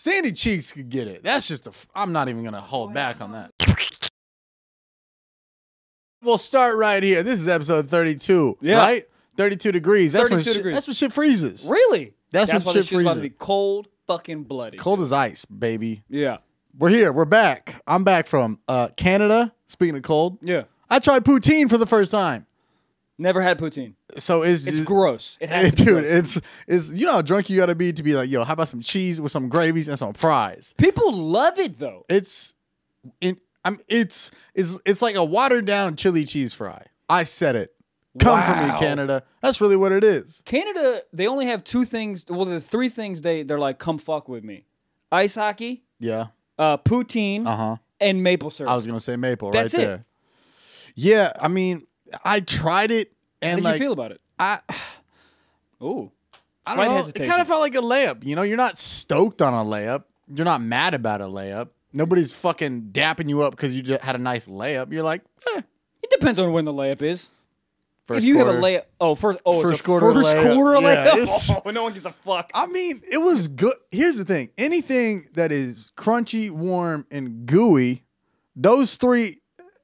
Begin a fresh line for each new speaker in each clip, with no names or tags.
Sandy Cheeks could get it. That's just a. I'm not even gonna hold oh, back on that. We'll start right here. This is episode 32. Yeah. Right. 32 degrees. That's 32 when shit, degrees. that's when shit freezes. Really? That's, that's when shit freezes. About to be
cold, fucking bloody. Cold
as ice, baby. Yeah. We're here. We're back. I'm back from uh, Canada. Speaking of cold. Yeah. I tried poutine for the first time.
Never had poutine.
So it's it's gross, it has it, dude. Gross. It's you know how drunk you got to be to be like, yo, how about some cheese with some gravies and some fries? People love it though. It's, in, I'm it's it's it's like a watered down chili cheese fry. I said it. Come wow. for me, Canada. That's really what it is.
Canada, they only have two things. Well, the three things they they're like, come fuck with me. Ice hockey.
Yeah. Uh, poutine. Uh huh. And maple syrup. I was gonna say maple That's right it. there. Yeah, I mean, I tried it and How like, you feel about it? I. Oh.
I don't know. Hesitation. It kind of felt like a layup.
You know, you're not stoked on a layup. You're not mad about a layup. Nobody's fucking dapping you up because you had a nice layup. You're like, eh. It depends on when the layup is. First if you quarter. have a layup, oh first, oh first quarter, first layup. quarter layup. Yeah,
oh, no one gives a fuck.
I mean, it was good. Here's the thing: anything that is crunchy, warm, and gooey, those three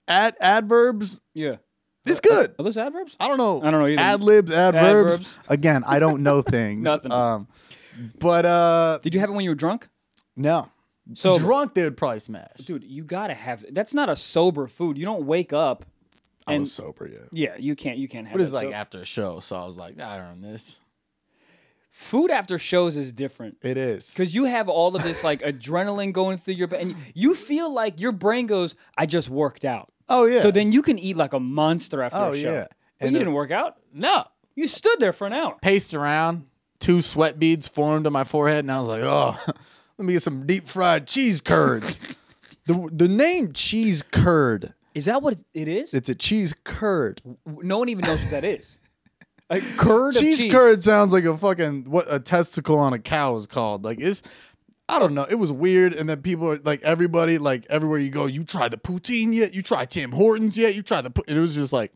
ad adverbs, yeah, it's good. Are those adverbs? I don't know. I don't know either. Ad libs, adverbs. adverbs. Again, I don't know things. Nothing. Um, but uh, did you have it when you were drunk? No. So drunk, they would probably smash.
Dude, you gotta have. That's not a sober food. You don't wake up.
And, I was sober, yeah. Yeah,
you can't. You can't have. But it's like so after
a show, so I was like, I don't know this.
Food after shows is different. It is because you have all of this like adrenaline going through your, and you feel like your brain goes, "I just worked out." Oh yeah. So
then you can eat like a monster after oh, a show. Yeah. But and you didn't work out. No. You stood there for an hour. Paced around. Two sweat beads formed on my forehead, and I was like, oh, let me get some deep fried cheese curds. the the name cheese curd. Is that what it is? It's a cheese curd. No one even knows what that is. A curd. cheese, cheese curd sounds like a fucking what a testicle on a cow is called. Like it's I don't know. It was weird. And then people are like, everybody, like everywhere you go, you try the poutine yet? You try Tim Hortons yet? You try the. It was just like,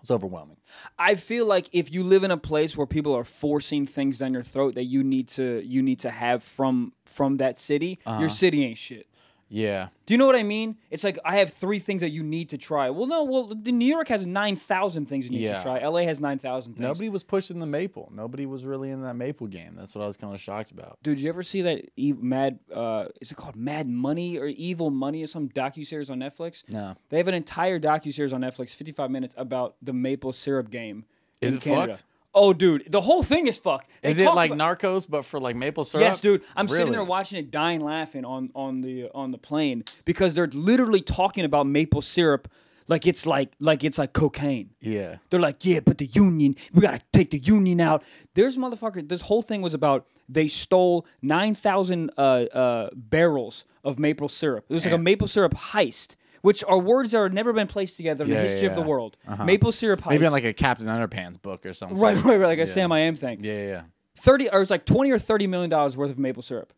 it's overwhelming.
I feel like if you live in a place where people are forcing things down your throat that you need to you need to have from from that city, uh -huh. your uh-huh. city ain't shit. Yeah. Do you know what I mean? It's like I have three things that you need to try. Well, no, well, New York has nine thousand things you need yeah. to try. LA has nine thousand
things. Nobody was pushing the maple. Nobody was really in that maple game. That's what I was kind of shocked about. Dude, did you ever see that
e- Mad? Uh, is it called Mad Money or Evil Money or some docu series on Netflix? No. They have an entire docu series on Netflix, fifty five minutes about the maple syrup game. Is it Canada. fucked?
Oh, dude, the whole thing is fucked. They is it like about... Narcos, but for like maple syrup? Yes, dude. I'm really? sitting there
watching it, dying laughing on on the on the plane because they're literally talking about maple syrup, like it's like like it's like cocaine. Yeah. They're like, yeah, but the union, we gotta take the union out. There's motherfucker. This whole thing was about they stole nine thousand uh, uh, barrels of maple syrup. It was Damn. like a maple syrup heist which are words that have never been placed together in yeah, the history yeah, yeah. of the world. Uh-huh. Maple syrup ice. Maybe in like
a Captain Underpants book or something. Right, right, right. Like a
Sam I Am thing. Yeah, yeah. Thirty or it's like twenty or thirty million dollars worth of maple syrup,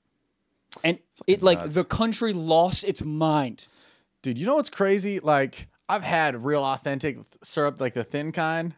and Fucking it like the country lost its mind. Dude, you know what's crazy? Like I've had real authentic syrup, like the thin kind.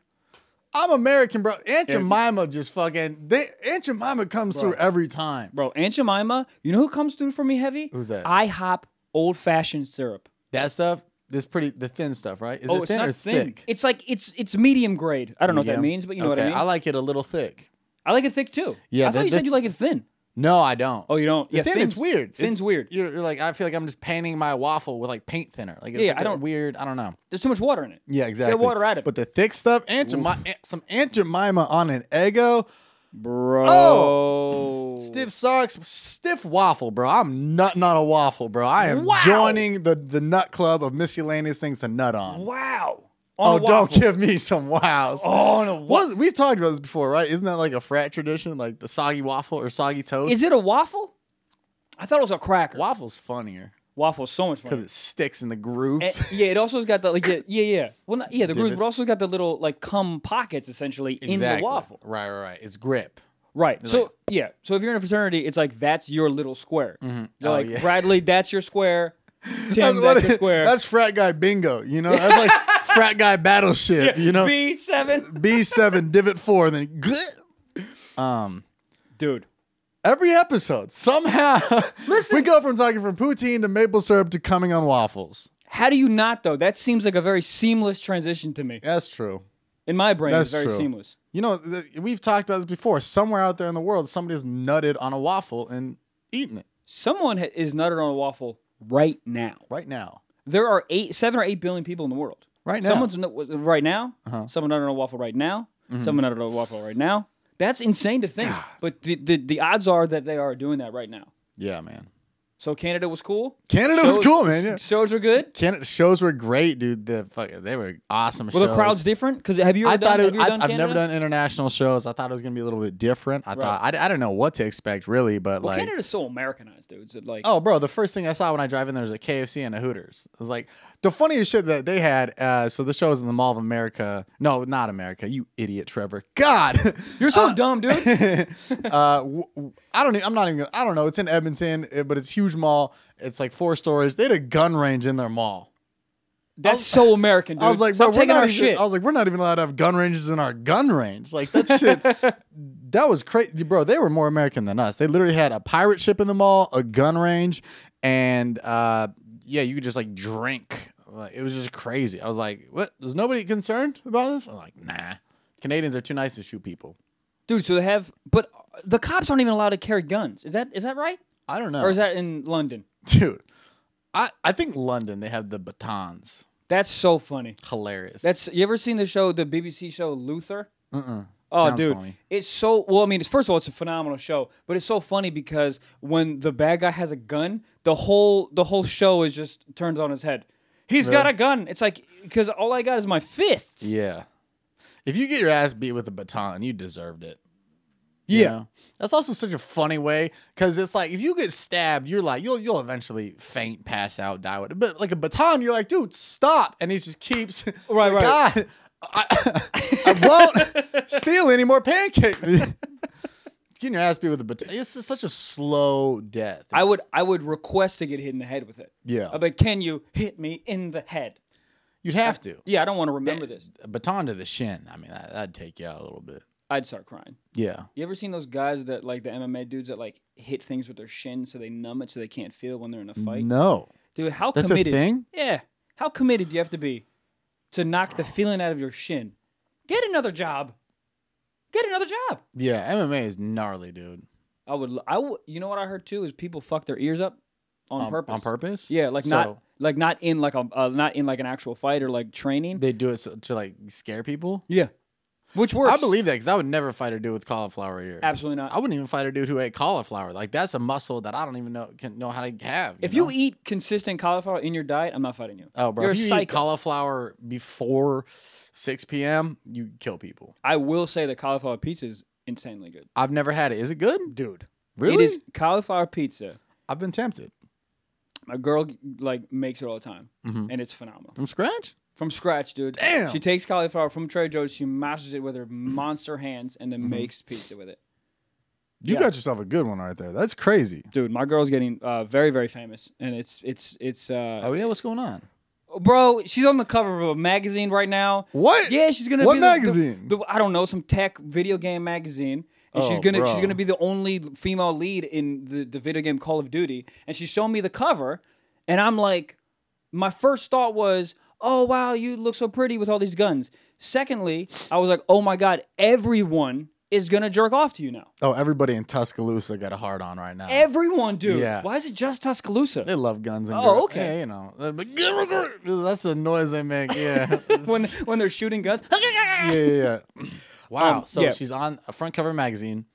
I'm American, bro. Aunt Jemima just fucking. They, Aunt Jemima comes bro. through every time, bro. Aunt Jemima,
you know who comes through for me heavy? Who's that? IHOP old fashioned syrup. That stuff, this
pretty the thin stuff, right? Is oh, it thin or thin. thick?
It's like it's it's medium grade. I don't know what that means, but you know okay, what I mean. I like
it a little thick. I like it thick too. Yeah, I thought the- you said you like it thin. No, I don't. Oh, you don't. The yeah, thin, it's thin's- weird. It's- Thin's weird. You're, you're like, I feel like I'm just painting my waffle with like paint thinner. Like, it's Yeah, like a don't- weird. I don't know. There's too much water in it. Yeah, exactly. water out of it. But the thick stuff, Aunt Jemima, some Aunt Jemima on an ego. Bro. Oh, stiff socks, stiff waffle, bro. I'm nutting on a waffle, bro. I am wow. joining the, the nut club of miscellaneous things to nut on. Wow. On oh, don't give me some wows. Oh, no. We've talked about this before, right? Isn't that like a frat tradition, like the soggy waffle or soggy toast? Is it a waffle? I thought it was a cracker. Waffle's funnier waffles so much because it sticks in the grooves. And,
yeah, it also's got the like yeah yeah yeah well not, yeah the grooves, but also got the little like cum pockets essentially exactly. in the waffle.
Right, right, right. It's grip. Right. It's so like,
yeah. So if you're in a fraternity, it's like that's your little square.
Mm-hmm. oh, like yeah.
Bradley, that's your square. Tim, that's, that's square. That's
frat guy bingo. You know, that's like frat guy battleship. Yeah. You know, B seven, B seven, divot four, then. Um, dude, every episode, somehow Listen. we go from talking from poutine to maple syrup to coming on waffles.
How do you not
though? That seems like a very seamless transition to me. That's true. In my brain, That's it's very true. seamless. You know, we've talked about this before. Somewhere out there in the world, somebody has nutted on a waffle and eaten it. Someone is nutted on a waffle right now. Right now. There are eight, seven
or eight billion people in the world. Right now. Someone's right now. Uh -huh. Someone nutted on a waffle right now. Mm -hmm. Someone nutted on a waffle right now. That's insane to think. God. But the, the the odds are that they are doing that right now. Yeah, man. So Canada was cool.
Canada shows, was cool, man. Yeah. Shows were good. Canada shows were great, dude. The fuck, they were awesome. Were shows. the crowds different? Because have you? I done, thought it, I, have never done international shows. I thought it was gonna be a little bit different. I right. thought I, I don't know what to expect really, but well, like Canada's
so Americanized, dude. like oh, bro,
the first thing I saw when I drive in there was a KFC and a Hooters. It was like the funniest shit that they had. Uh, so the show was in the Mall of America. No, not America. You idiot, Trevor. God, you're so uh, dumb, dude. uh, w- w- I don't. I'm not even. Gonna, I don't know. It's in Edmonton, eh, but it's huge mall. It's like four stories. They had a gun range in their mall.
That's was, so American. Dude. I was like, Stop bro, we're not even, shit. I was
like, we're not even allowed to have gun ranges in our gun range. Like that shit. that was crazy, bro. They were more American than us. They literally had a pirate ship in the mall, a gun range, and uh, yeah, you could just like drink. Like it was just crazy. I was like, what? Was nobody concerned about this? I'm like, nah. Canadians are too nice to shoot people.
Dude, so they have, but the cops aren't even allowed to carry guns. Is that is that right? I don't know. Or is that in London? Dude, I I think London they have the batons. That's so funny. Hilarious. That's you ever seen the show the BBC show Luther? Uh uh Oh, Sounds dude, funny. it's so well. I mean, it's first of all, it's a phenomenal show, but it's so funny because when the bad guy has a gun, the whole the whole show is just turns on his head. He's really? got a gun. It's like because all I got is my fists.
Yeah. If you get your ass beat with a baton, you deserved it. Yeah. You know? That's also such a funny way because it's like if you get stabbed, you're like you'll you'll eventually faint, pass out, die. With it. But like a baton, you're like, dude, stop, and he just keeps. Right, like, right. God, I, I won't steal any more pancakes. Getting your ass beat with a baton. It's, is such a slow death. I would
I would request to get hit in the head with it. Yeah. Uh, but like, can you hit me in the head?
You'd have I, to.
Yeah, I don't want to remember that, this.
A baton to the shin. I mean, that, that'd take you out a little
bit. I'd start crying. Yeah. You ever seen those guys that like the MMA dudes that like hit things with their shin so they numb it so they can't feel when they're in a fight? No. Dude, how That's committed? A thing? Yeah. How committed do you have to be to knock the feeling out of your shin? Get another job. Get another job.
Yeah, MMA is gnarly, dude.
I would. I would. You know what I heard too is people fuck their ears up on um, purpose. On purpose. Yeah, like so, not like not in like a uh, not in like
an actual fight or like training. They do it so, to like scare people. Yeah. Which works. I believe that because I would never fight a dude with cauliflower ear. Absolutely not. I wouldn't even fight a dude who ate cauliflower. Like that's a muscle that I don't even know can know how to have. You if know? you eat consistent cauliflower in your diet, I'm not fighting you. Oh, bro, You're if you psycho. eat cauliflower before 6 p.m., you kill people. I will say the cauliflower pizza is
insanely good.
I've never had it. Is it good, dude? Really? It is cauliflower pizza. I've been tempted.
My girl like makes it all the time, mm -hmm. and it's phenomenal. From scratch? From scratch, dude. Damn. She takes cauliflower from Trader Joe's, she mashes it with her monster hands, and then Mhm. makes pizza with it.
You Yeah. got yourself a good one right there. That's crazy. Dude,
my girl's getting uh, very, very famous, and it's it's it's uh, Oh yeah, what's going on? bro. She's on the cover of a magazine right now. What? Yeah, she's gonna. What be the- the- magazine? the- I don't know some tech video game magazine, and she's oh, gonna she's gonna be the only female lead in the the video game Call of Duty. And she showed me the cover, and I'm like, my first thought was, oh wow, you look so pretty with all these guns. Secondly, I was like, oh my god, everyone is gonna jerk off to you now.
Oh, everybody in Tuscaloosa got a hard on right now.
Everyone, dude. Yeah.
Why is it just Tuscaloosa? They love guns and. Oh, girls. okay. Yeah, you know, like, that's the noise they make. Yeah. when when they're shooting guns. yeah, yeah, yeah. Wow. Um, so yeah. she's on a front cover magazine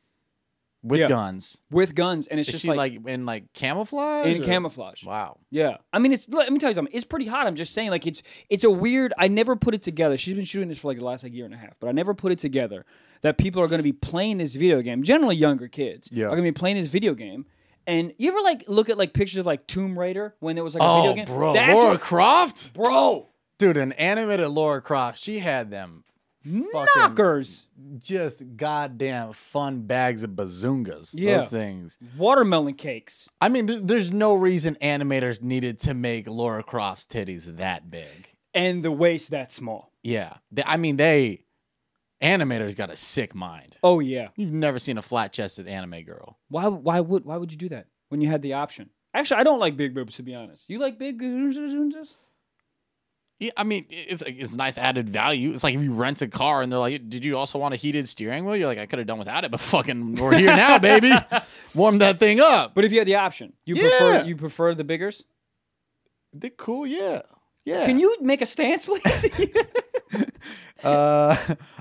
with yeah. guns. With guns, and it's Is just like, like, in
like camouflage. In or? camouflage. Wow. Yeah. I mean, it's let me tell you something. It's pretty hot. I'm just saying, like it's it's a weird. I never put it together. She's been shooting this for like the last like year and a half, but I never put it together that people are going to be playing this video game. Generally, younger kids yeah. are going to be playing this video game. And you ever like look at like pictures of like Tomb Raider when there was like oh, video game? Bro, That's Laura what, Croft,
bro, dude, an animated Laura Croft. She had them knockers. Just goddamn fun bags of bazoongas. Yeah. Those things. Watermelon cakes. I mean, th there's no reason animators needed to make Laura Croft's titties that big.
And the waist that small.
Yeah. They, I mean, they. Animators got a sick mind. Oh yeah. You've never seen a flat-chested anime girl. Why why would why would you do that when
you had the option? Actually, I don't like big boobs to be honest.
You like big boobs? Yeah, I mean, it's it's nice added value. It's like if you rent a car and they're like, "Did you also want a heated steering wheel?" You're like, "I could have done without it, but fucking, we're here now, baby. Warm that thing up." But if you had the
option, you yeah. prefer you prefer the biggers.
They're cool, yeah, yeah. Can you
make a stance, please?
uh,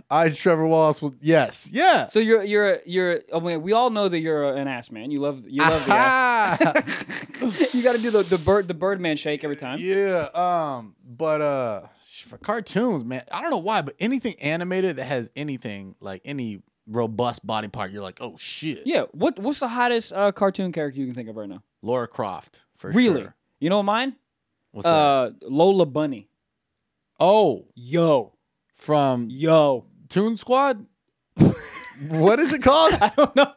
I, Trevor Wallace, yes,
yeah. So you're you're you're. Oh, I mean, we all know that you're an ass man. You love you love
Aha! the ass. you got to do the the bird the Birdman shake every time. Yeah. Um. But uh, for cartoons, man, I don't know why, but anything animated that has anything like any robust body part, you're like, oh shit. Yeah. What What's the hottest uh, cartoon character you can think of
right now? Laura Croft. For really? Sure. You know mine? What's uh, that? Lola Bunny. Oh, yo, from yo Tune Squad. what is it called? I don't know.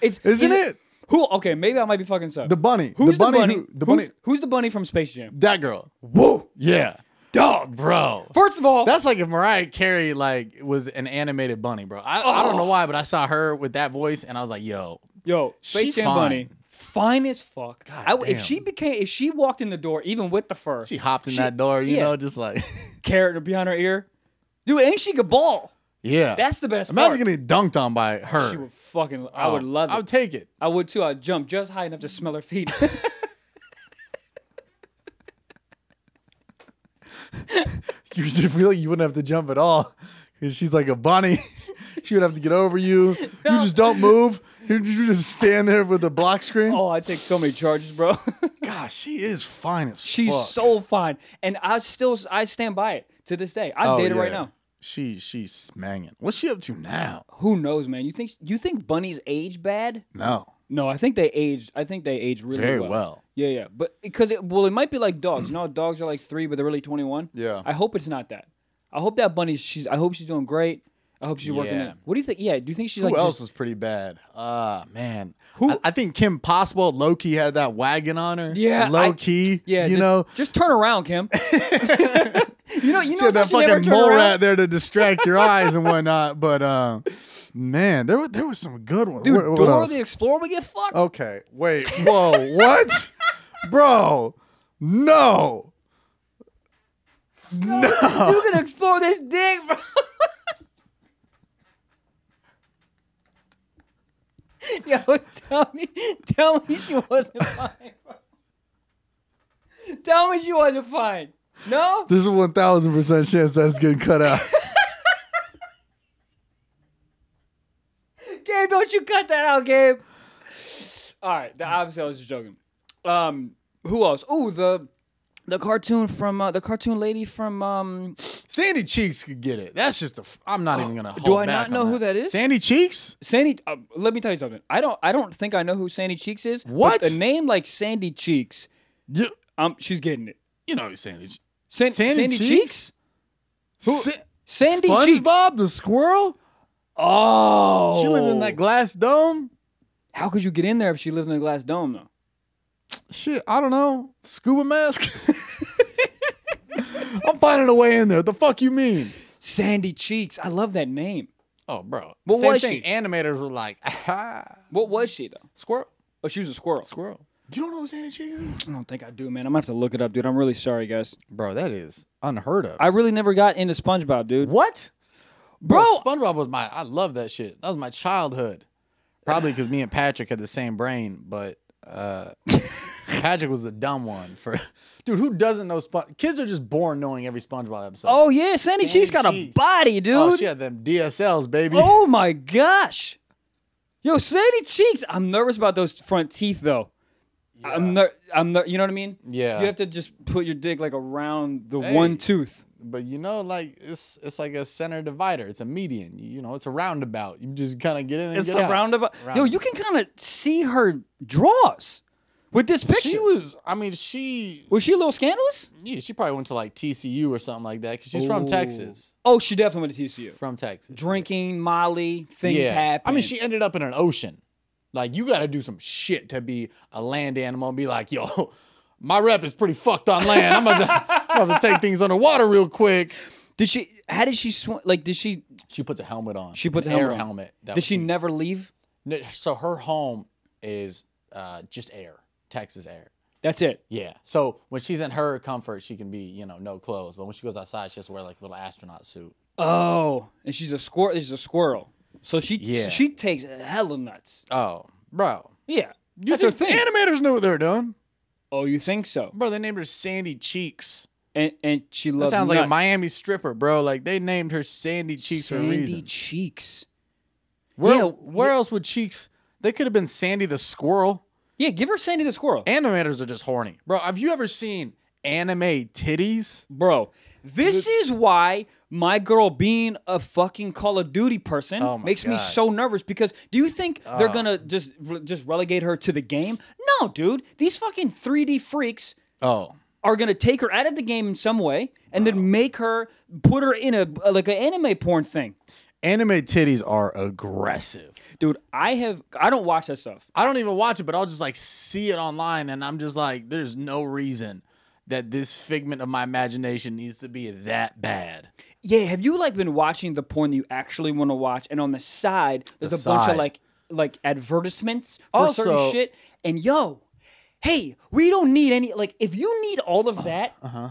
It's isn't it? Who? Okay, maybe I might be fucking so. The
bunny. Who's the bunny? The bunny. Who, the bunny. Who's,
who's, the bunny from Space Jam?
That girl. Whoa. Yeah. Dog, bro. First of all, that's like if Mariah Carey like was an animated bunny, bro. I, oh. I don't know oh. why, but I saw her with that voice, and I was like, "Yo,
yo, Space Jam fine. bunny." fine as fuck. I, if she became, if she walked in the door, even with the fur, she hopped in she, that door. You yeah. know, just like carrot behind her ear, dude. ain't she could ball.
Yeah, that's the best. Imagine part. getting dunked on by her. She would
fucking. Oh, I would love it. I would take it. I would too. I'd jump just high enough to smell her
feet. you feel like you wouldn't have to jump at all she's like a bunny. she would have to get over you. No. You just don't move. You just stand there with the block screen. Oh, I take so many charges, bro. Gosh, she is fine as She's fuck. so
fine, and I still I stand by it to this day. I oh, date her right now.
She she's smanging. What's she up to now?
Who knows, man? You think you think bunnies age bad? No. No, I think they age. I think they age
really very well. well.
Yeah, yeah, but because it, well, it might be like dogs. you know, dogs are like three, but they're really twenty one. Yeah. I hope it's not that. I hope that bunny. She's. I hope she's doing great. I hope she's working. Yeah. What do you think?
Yeah. Do you think she's Who like? Who else just, was pretty bad? Ah, uh, man. Who? I, I, think Kim Possible. Low key had that wagon on her. Yeah. Low I, key. Yeah. You just, know. Just turn around, Kim. you know. You know. that fucking mole rat there to distract your eyes and whatnot, but. Um, man, there were there was some good ones. Dude, what, what Dora else? the
Explorer would get fucked.
Okay, wait, whoa, what, bro? No, no. You
can explore this dick, bro. Yo, tell me, tell me she wasn't fine. Bro. Tell me she wasn't fine. No,
there's a one thousand percent chance that's getting cut out.
Gabe, don't you cut that out, Gabe. All right, the obviously I was just joking. Um, who else? Oh, the the cartoon from uh, the cartoon lady from um, Sandy Cheeks could get it. That's just a. F- I'm not even oh, gonna. do I not know who that is? Sandy Cheeks. Sandy. Uh, let me tell you something. I don't. I don't think I know who Sandy Cheeks is. What? A name like Sandy Cheeks. Yeah. Um. She's getting it. You know Sandy. Sandy, Sandy Cheeks. Cheeks?
Who? Sa- Sandy SpongeBob Cheeks. SpongeBob the squirrel. Oh. She lived in that
glass dome. How could you get in there if she lived in a glass dome though?
shit, I don't know, scuba mask. I'm finding a way in there. The fuck you mean? Sandy Cheeks. I love that name. Oh, bro. What Same was thing. she? Animators were like, ah. What was she though? Squirrel. Oh, she was a squirrel. Squirrel. You don't know who Sandy Cheeks is?
I don't think I do, man. I'm gonna have to look it up, dude. I'm really sorry, guys. Bro, that is
unheard of. I really never got into SpongeBob, dude. What? Bro, bro SpongeBob was my. I love that shit. That was my childhood. Probably because me and Patrick had the same brain, but uh, Patrick was the dumb one for, dude. Who doesn't know Sponge? Kids are just born knowing every SpongeBob episode. Oh yeah, Sandy, Sandy Cheeks got a body, oh, dude. Oh, she had them DSLs, baby. Oh my
gosh. Yo, Sandy Cheeks. I'm nervous about those front teeth though.
I'm ner- I'm ner- you know what I mean? Yeah. You have to just put your dick like around the Hey. one tooth but you know, like it's it's like a center divider. It's a median. You, you know, it's a roundabout. You just kind of get in and it's get out. roundabout. roundabout. Yo, you can kind of see her draws with this picture. She was. I mean, she was she a little scandalous. Yeah, she probably went to like TCU or something like that because she's Ooh. from oh. Texas. Oh, she definitely went to TCU from Texas. Drinking Molly, things yeah. happen. I mean, she ended up in an ocean. Like you got to do some shit to be a land animal and be like, yo, my rep is pretty fucked on land. I'm about to, take things underwater real quick. Did she? How did she swim? Like, did she? She puts a helmet on. She puts an a helmet air on. helmet. That did she never leave? so her home is uh, just air, Texas air. That's it. Yeah. So when she's in her comfort, she can be you know no clothes, but when she goes outside, she has to wear like a little astronaut suit.
Oh, and she's a squirrel. She's a squirrel. So
she yeah. she takes hella nuts. Oh, bro. Yeah. You That's her thing. Animators knew what they were doing. Oh, you think so, bro? They named her Sandy Cheeks. And, and she loves. That sounds nuts. like a Miami stripper, bro. Like they named her Sandy Cheeks Sandy for a reason. Sandy Cheeks. Where yeah, where yeah. else would Cheeks? They could have been Sandy the Squirrel. Yeah, give her Sandy the Squirrel. Animators are just horny, bro. Have you ever seen anime titties, bro?
This the is why my girl being a fucking Call of Duty person oh makes God. me so nervous because do you think they're oh. gonna just just relegate her to the game? No, dude. These fucking 3D freaks. Oh. Are gonna take her out of the game in some way and then
make her put her in a like an anime porn thing. Anime titties are aggressive, dude. I have I don't watch that stuff. I don't even watch it, but I'll just like see it online, and I'm just like, there's no reason that this figment of my imagination needs to be that bad. Yeah, have you like been watching the porn that you actually want to watch, and on the
side there's the a side. bunch of like like advertisements for also, certain shit, and yo, hey, we don't need any like if you need all of oh, that, uh huh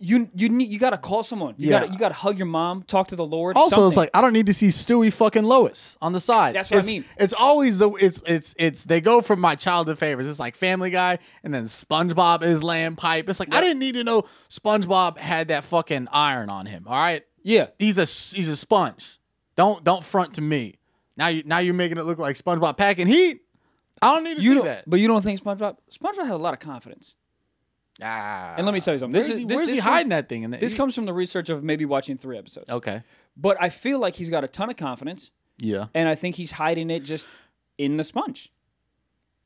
you you need you gotta
call someone. You yeah. gotta you gotta hug your mom, talk to the Lord. Also, something. it's like I don't need to see Stewie fucking Lois on the side. That's what it's, I mean. It's always the it's it's it's they go from my childhood favorites. It's like Family Guy and then SpongeBob is land pipe. It's like yep. I didn't need to know SpongeBob had that fucking iron on him. All right. Yeah. He's a he's a sponge. Don't don't front to me. Now you now you're making it look like SpongeBob packing heat. I don't need to you see that. But you don't think SpongeBob SpongeBob had a lot of confidence. Ah.
And let me tell you something. This where's is, he, this, where's this comes, hiding that thing? In the, this he, comes from the research of maybe watching three episodes. Okay. But I feel like he's got a ton of confidence. Yeah. And I think he's hiding it just in the sponge.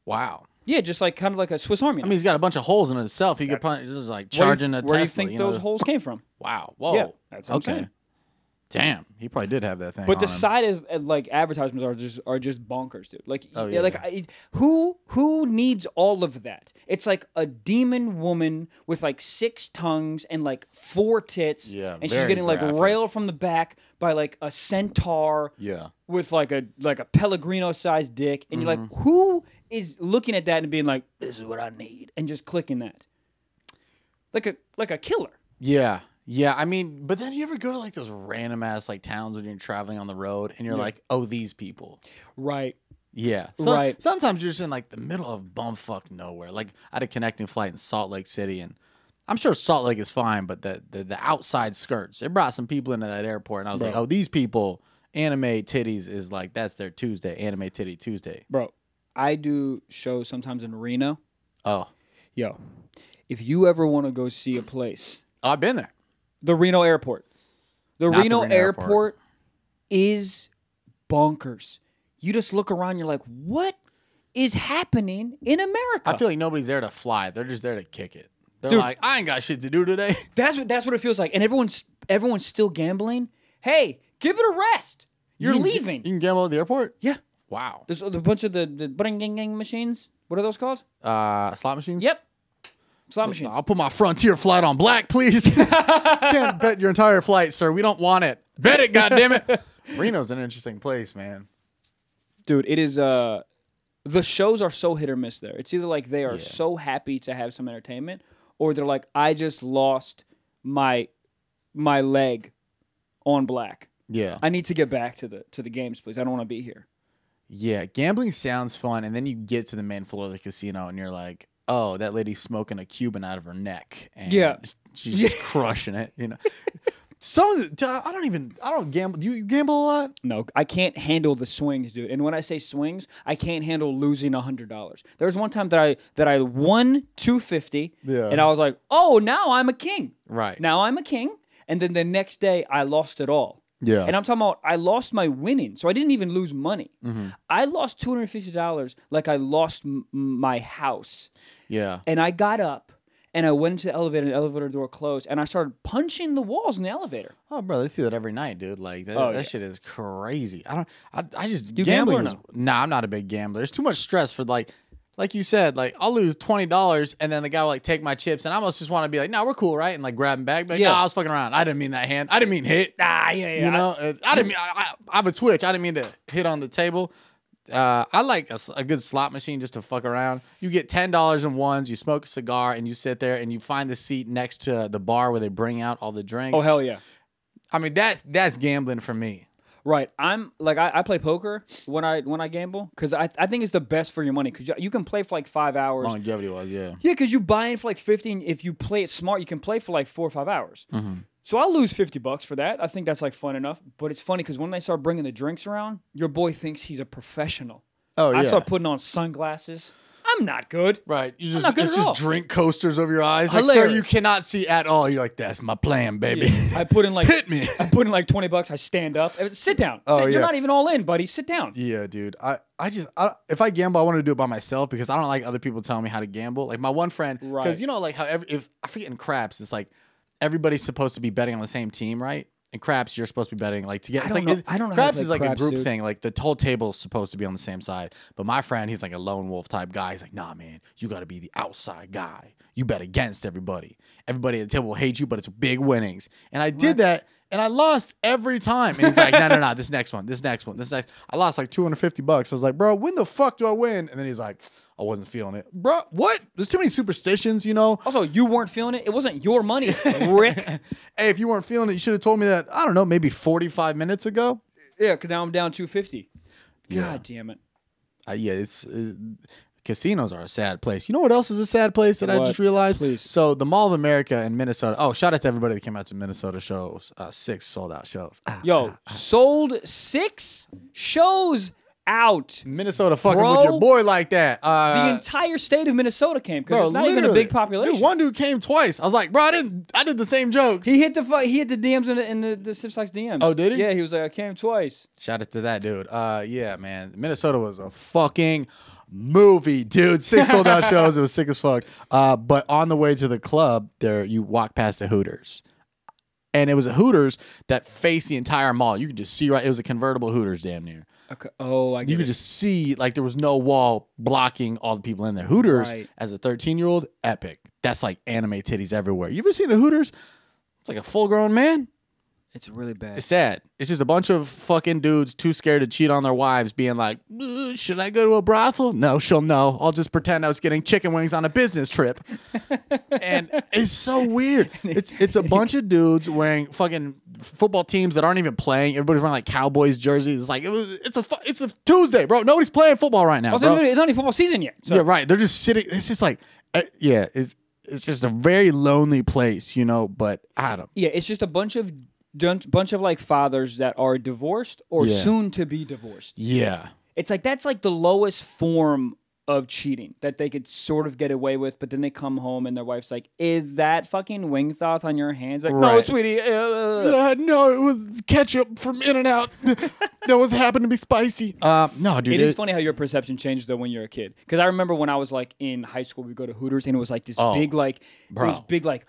Wow. Yeah, just like kind of like
a Swiss Army. I mean, he's got a bunch of holes in himself. He could probably just like charging where you, a Tesla. Where do you think you know? those holes came from? Wow. Whoa. Yeah, that's okay. Damn, he probably did have that thing. But the
side of like advertisements are just are just bonkers, dude. Like, oh, yeah, like I, who who needs all of that? It's like a demon woman with like six tongues and like four tits, yeah, and she's getting graphic. like railed from the back by like a centaur, yeah, with like a like a Pellegrino sized dick, and mm -hmm. you're like, mm-hmm. who is looking at that and being like, this is what I need, and just clicking that, like a like a killer.
Yeah, yeah, I mean, but then you ever go to like those random ass like towns when you're traveling on the road and you're yeah. like, oh, these people. Right. Yeah. So, right. Sometimes you're just in like the middle of bumfuck nowhere. Like I had a connecting flight in Salt Lake City and I'm sure Salt Lake is fine, but the the, the outside skirts, it brought some people into that airport and I was Bro. like, oh, these people, anime titties is like, that's their Tuesday, anime titty Tuesday.
Bro, I do shows sometimes in Reno.
Oh. Yo, if you ever want to go see a place.
Oh, I've been there. The Reno airport. The, Reno, the Reno, airport, airport is bonkers. You just look around, you're like, what is happening in America? I feel like nobody's there to fly. They're
just there to kick it. They're Dude, like, I ain't got shit to do today.
That's what that's what it feels like. And everyone's everyone's still gambling. Hey, give it a rest. You're you leaving. you can gamble at the airport? Yeah. Wow. There's a bunch of the, the butting gang gang machines. What are those called? Uh
slot machines? Yep slot machines. I'll put my Frontier flight on black, please. Can't bet your entire flight, sir. We don't want it. Bet it, goddammit. Reno's an interesting place, man.
Dude, it is. Uh, the shows are so hit or miss there. It's either like they are yeah. so happy to have some entertainment, or they're like, I just lost my my leg on black. Yeah. I need to get back to the to the games, please. I don't want to be here.
Yeah, gambling sounds fun, and then you get to the main floor of the casino, and you're like, oh, that lady's smoking a Cuban out of her neck. And yeah. She's just crushing it, you know.
Some of the, I don't even I don't gamble. Do you gamble a lot? No, I can't handle the swings, dude. And when I say swings, I can't handle losing a hundred dollars. There was one time that I that I won two fifty, yeah. and I was like, oh, now I'm a king. Right now I'm a king. And then the next day I lost it all. Yeah. And I'm talking about I lost my winning. So I didn't even lose money. Mm-hmm. I lost $250 like I lost m- my house. Yeah. And I got up and I went into the elevator and the elevator door closed and I started punching the walls in the elevator.
Oh, bro, they see that every night, dude. Like that, oh, that yeah. shit is crazy. I don't I, I just you gambling. Gamble no? Nah, I'm not a big gambler. It's too much stress for like like you said, like I'll lose twenty dollars, and then the guy will like take my chips, and I almost just want to be like, "No, we're cool, right?" And like grab him back, but like, yeah, no, I was fucking around. I didn't mean that hand. I didn't mean hit. Ah, yeah, yeah. You know, I, uh, I didn't. Mean, I, I, have a twitch. I didn't mean to hit on the table. Uh, I like a, a, good slot machine just to fuck around. You get ten dollars in ones. You smoke a cigar, and you sit there, and you find the seat next to the bar where they bring out all the drinks. Oh hell yeah! I mean that's that's gambling for me. Right. I'm like I, I, play poker
when I when I gamble because I, I think it's the best for your money because you, you, can play for like five hours. Longevity wise, yeah. Yeah, because you buy in for like fifteen. If you play it smart, you can play for like four or five hours. Mm -hmm. So I'll lose fifty bucks for that. I think that's like fun enough. But it's funny because when they start bringing the drinks around, your boy thinks he's a professional. Oh yeah. I start putting on sunglasses. I'm not good. Right.
You just it's just all. drink coasters over your eyes. Like, sir, you cannot see at all. You're like, that's my plan, baby. Yeah. I put in like hit me. I put in like twenty bucks. I stand up. Sit down. Oh, yeah. You're not even all in, buddy. Sit down. Yeah, dude. I I just I, if I gamble, I want to do it by myself because I don't like other people telling me how to gamble. Like my one friend, because you know, like how every, if I forget in craps, it's like everybody's supposed to be betting on the same team, right? And craps, you're supposed to be betting like to get. It's I like, know, I don't know. Craps is like craps, a group dude. thing. Like the whole table is supposed to be on the same side. But my friend, he's like a lone wolf type guy. He's like, nah, man, you got to be the outside guy. You bet against everybody. Everybody at the table will hate you, but it's big winnings. And I what? did that, and I lost every time. And he's like, no, no, no, this next one, this next one, this next. I lost like 250 bucks. I was like, bro, when the fuck do I win? And then he's like I wasn't feeling it. Bro, what? There's too many superstitions, you know? Also, you weren't feeling it. It wasn't your money, Rick. hey, if you weren't feeling it, you should have told me that, I don't know, maybe 45 minutes ago. Yeah, because now I'm down 250. Yeah. God damn it. Uh, yeah, it's, it's casinos are a sad place. You know what else is a sad place that what? I just realized? Please. So the Mall of America in Minnesota. Oh, shout out to everybody that came out to Minnesota shows. Uh, six sold out shows. Ah,
Yo, ah, ah. sold six shows
out. Minnesota fucking bro. with your boy like that. Uh, the entire state of Minnesota came because it's not even a big population. Dude, one dude came twice. I was like, bro, I didn't. I did the same jokes. He hit the
he hit the DMs in the, in the, the Sipsocks DMs. Oh, did he? Yeah, he
was like, I came twice. Shout out to that dude. Uh, yeah, man, Minnesota was a fucking movie, dude. Six sold out shows. It was sick as fuck. Uh, but on the way to the club, there you walk past the Hooters and it was a Hooters that faced the entire mall. You could just see right. It was a convertible Hooters, damn near. Okay. Oh, I. you could it. just see like there was no wall blocking all the people in there. Hooters right. as a 13 year old, epic. That's like anime titties everywhere. You ever seen a Hooters? It's like a full grown man.
It's really bad. It's sad.
It's just a bunch of fucking dudes too scared to cheat on their wives being like, should I go to a brothel? No, she'll know. I'll just pretend I was getting chicken wings on a business trip. and it's so weird. It's it's a bunch of dudes wearing fucking football teams that aren't even playing. Everybody's wearing like Cowboys jerseys. It's like, it was, it's a it's a Tuesday, bro. Nobody's playing football right now. bro.
it's not even football season yet. So. Yeah,
right. They're just sitting. It's just like, uh, yeah, it's, it's just a very lonely place, you know, but Adam,
Yeah, it's just a bunch of bunch of like fathers that are divorced or yeah. soon to be divorced. Yeah. It's like that's like the lowest form of cheating that they could sort of get away with, but then they come home and their wife's like, "Is that fucking wing sauce on your hands?" Like, right. no, sweetie.
Uh, uh, uh. no, it was ketchup from In and Out. that was happened to be spicy. Uh, no, dude. It, it is funny
how your perception changes though when you're a kid. Because I remember when I was like in high school, we go to Hooters and it was like this oh, big like, bro. it was big like,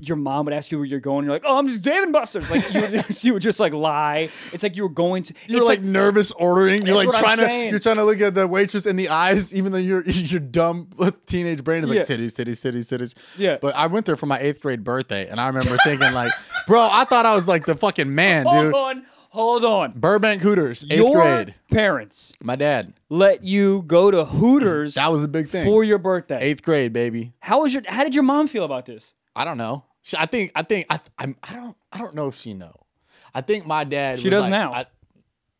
your mom would ask you where you're going. You're like, oh, I'm just Dave and Buster's. Like you, would, you would just like lie. It's like you were going to. You're like, like,
nervous ordering. You're like trying to. You're trying to look at the waitress in the eyes, even though your your dumb teenage brain is like yeah. titties, titties, titties, titties. Yeah. But I went there for my eighth grade birthday, and I remember thinking like, bro, I thought I was like the fucking man, hold dude.
On. Hold on.
Burbank Hooters, eighth your grade. Parents. My dad. Let you go to Hooters. that was a big thing. For your birthday. Eighth grade, baby. How was your how did your mom feel about this? I don't know. She, I think I think I I'm, I don't, I don't know if she know. I think my dad. She does like, now. I,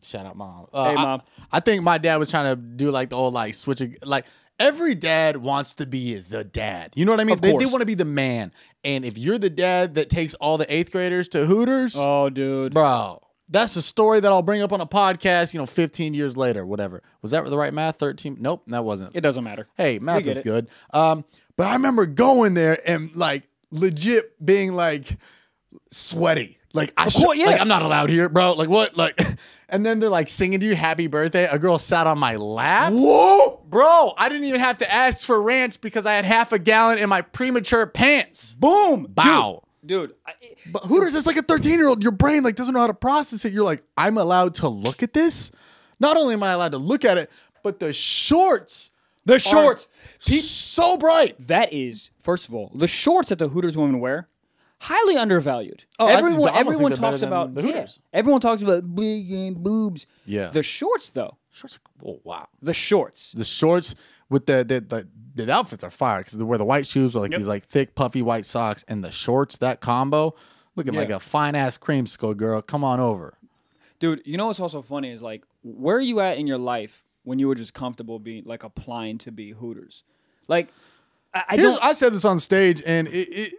shout out mom. Uh, hey mom. I, I, think my dad was trying to do like the whole like switching like. Every dad wants to be the dad. You know what I mean? They, they want to be the man. And if you're the dad that takes all the eighth graders to Hooters, oh, dude, bro, that's a story that I'll bring up on a podcast, you know, 15 years later, whatever. Was that the right math? 13? Nope, that wasn't. It doesn't matter. Hey, math is it. good. Um, but I remember going there and like legit being like sweaty. Like I should, yeah. like I'm not allowed here, bro. Like what? Like and then they're like singing to you happy birthday. A girl sat on my lap. Whoa. Bro, I didn't even have to ask for ranch because I had half a gallon in my premature pants. Boom. Bow. Dude. dude I, but Hooters, is like a 13 year old. Your brain like doesn't know how to process it. You're like, I'm allowed to look at this. Not only am I allowed to look at it, but the shorts the shorts, Pete, so bright.
That is first of all the shorts that the Hooters women wear, highly undervalued. Oh, everyone, everyone talks about the Hooters.
Yeah, everyone talks about big and boobs. Yeah. The shorts though. Shorts. Are, oh wow. The shorts. The shorts with the the the, the outfits are fire because they wear the white shoes with like yep. these like thick puffy white socks and the shorts. That combo, looking yeah. like a fine ass cream skull girl. Come on over.
Dude, you know what's also funny is like, where are you at in your life when you were just comfortable being like applying to be Hooters? Like,
I, I don't. I said this on stage, and it, it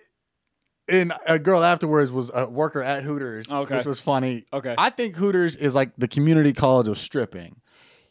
and a girl afterwards was a worker at Hooters, okay. which was funny. Okay, I think Hooters is like the community college of stripping.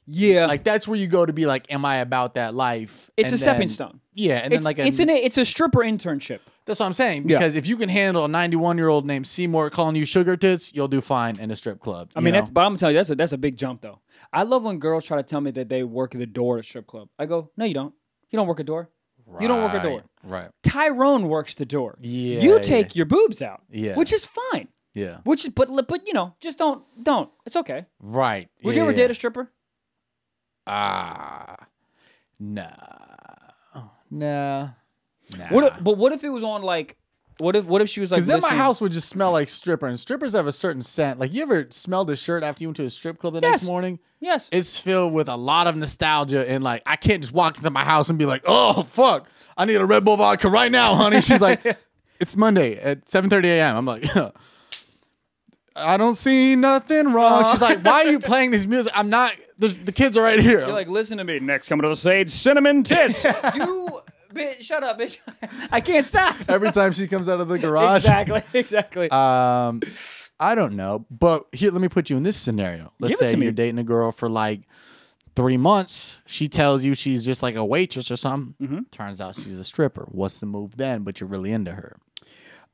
Yeah, like that's where you go to be like, am I about that life? It's and a then, stepping stone. Yeah, and it's, then like a, it's an
it's a stripper internship. That's what I'm saying because
yeah. if you can handle a 91 year old named Seymour calling you sugar tits, you'll do fine in a strip club. I mean, that's, but I'm telling you that's a that's a big jump though. I love
when girls try to tell me that they work the door at a strip club. I go, no, you don't. You don't work a door. Right, you don't work a door. Right. Tyrone works the door.
Yeah. You take
yeah. your boobs out. Yeah. Which is fine. Yeah. Which is but but you know just don't don't it's okay.
Right. Would yeah. you ever date a stripper? Ah, uh, nah, nah,
nah. What but what if it was on like
what if what if she was like? Because then my house would just smell like stripper, and strippers have a certain scent. Like you ever smelled a shirt after you went to a strip club the yes. next morning? Yes. It's filled with a lot of nostalgia, and like I can't just walk into my house and be like, "Oh fuck, I need a Red Bull vodka right now, honey." She's like, "It's Monday at 7:30 a.m." I'm like. I don't see nothing wrong. She's like, "Why are you playing this music? I'm not. the kids are right here." You're like, "Listen to me." Next coming to the stage, cinnamon tits. you
bitch, shut up, bitch. I can't stop. Every
time she comes out of the garage. exactly, exactly. Um, I don't know, but here, let me put you in this scenario. Let's Give say you're dating a girl for like three months. She tells you she's just like a waitress or something. Mm-hmm. Turns out she's a stripper. What's the move then? But you're really into her.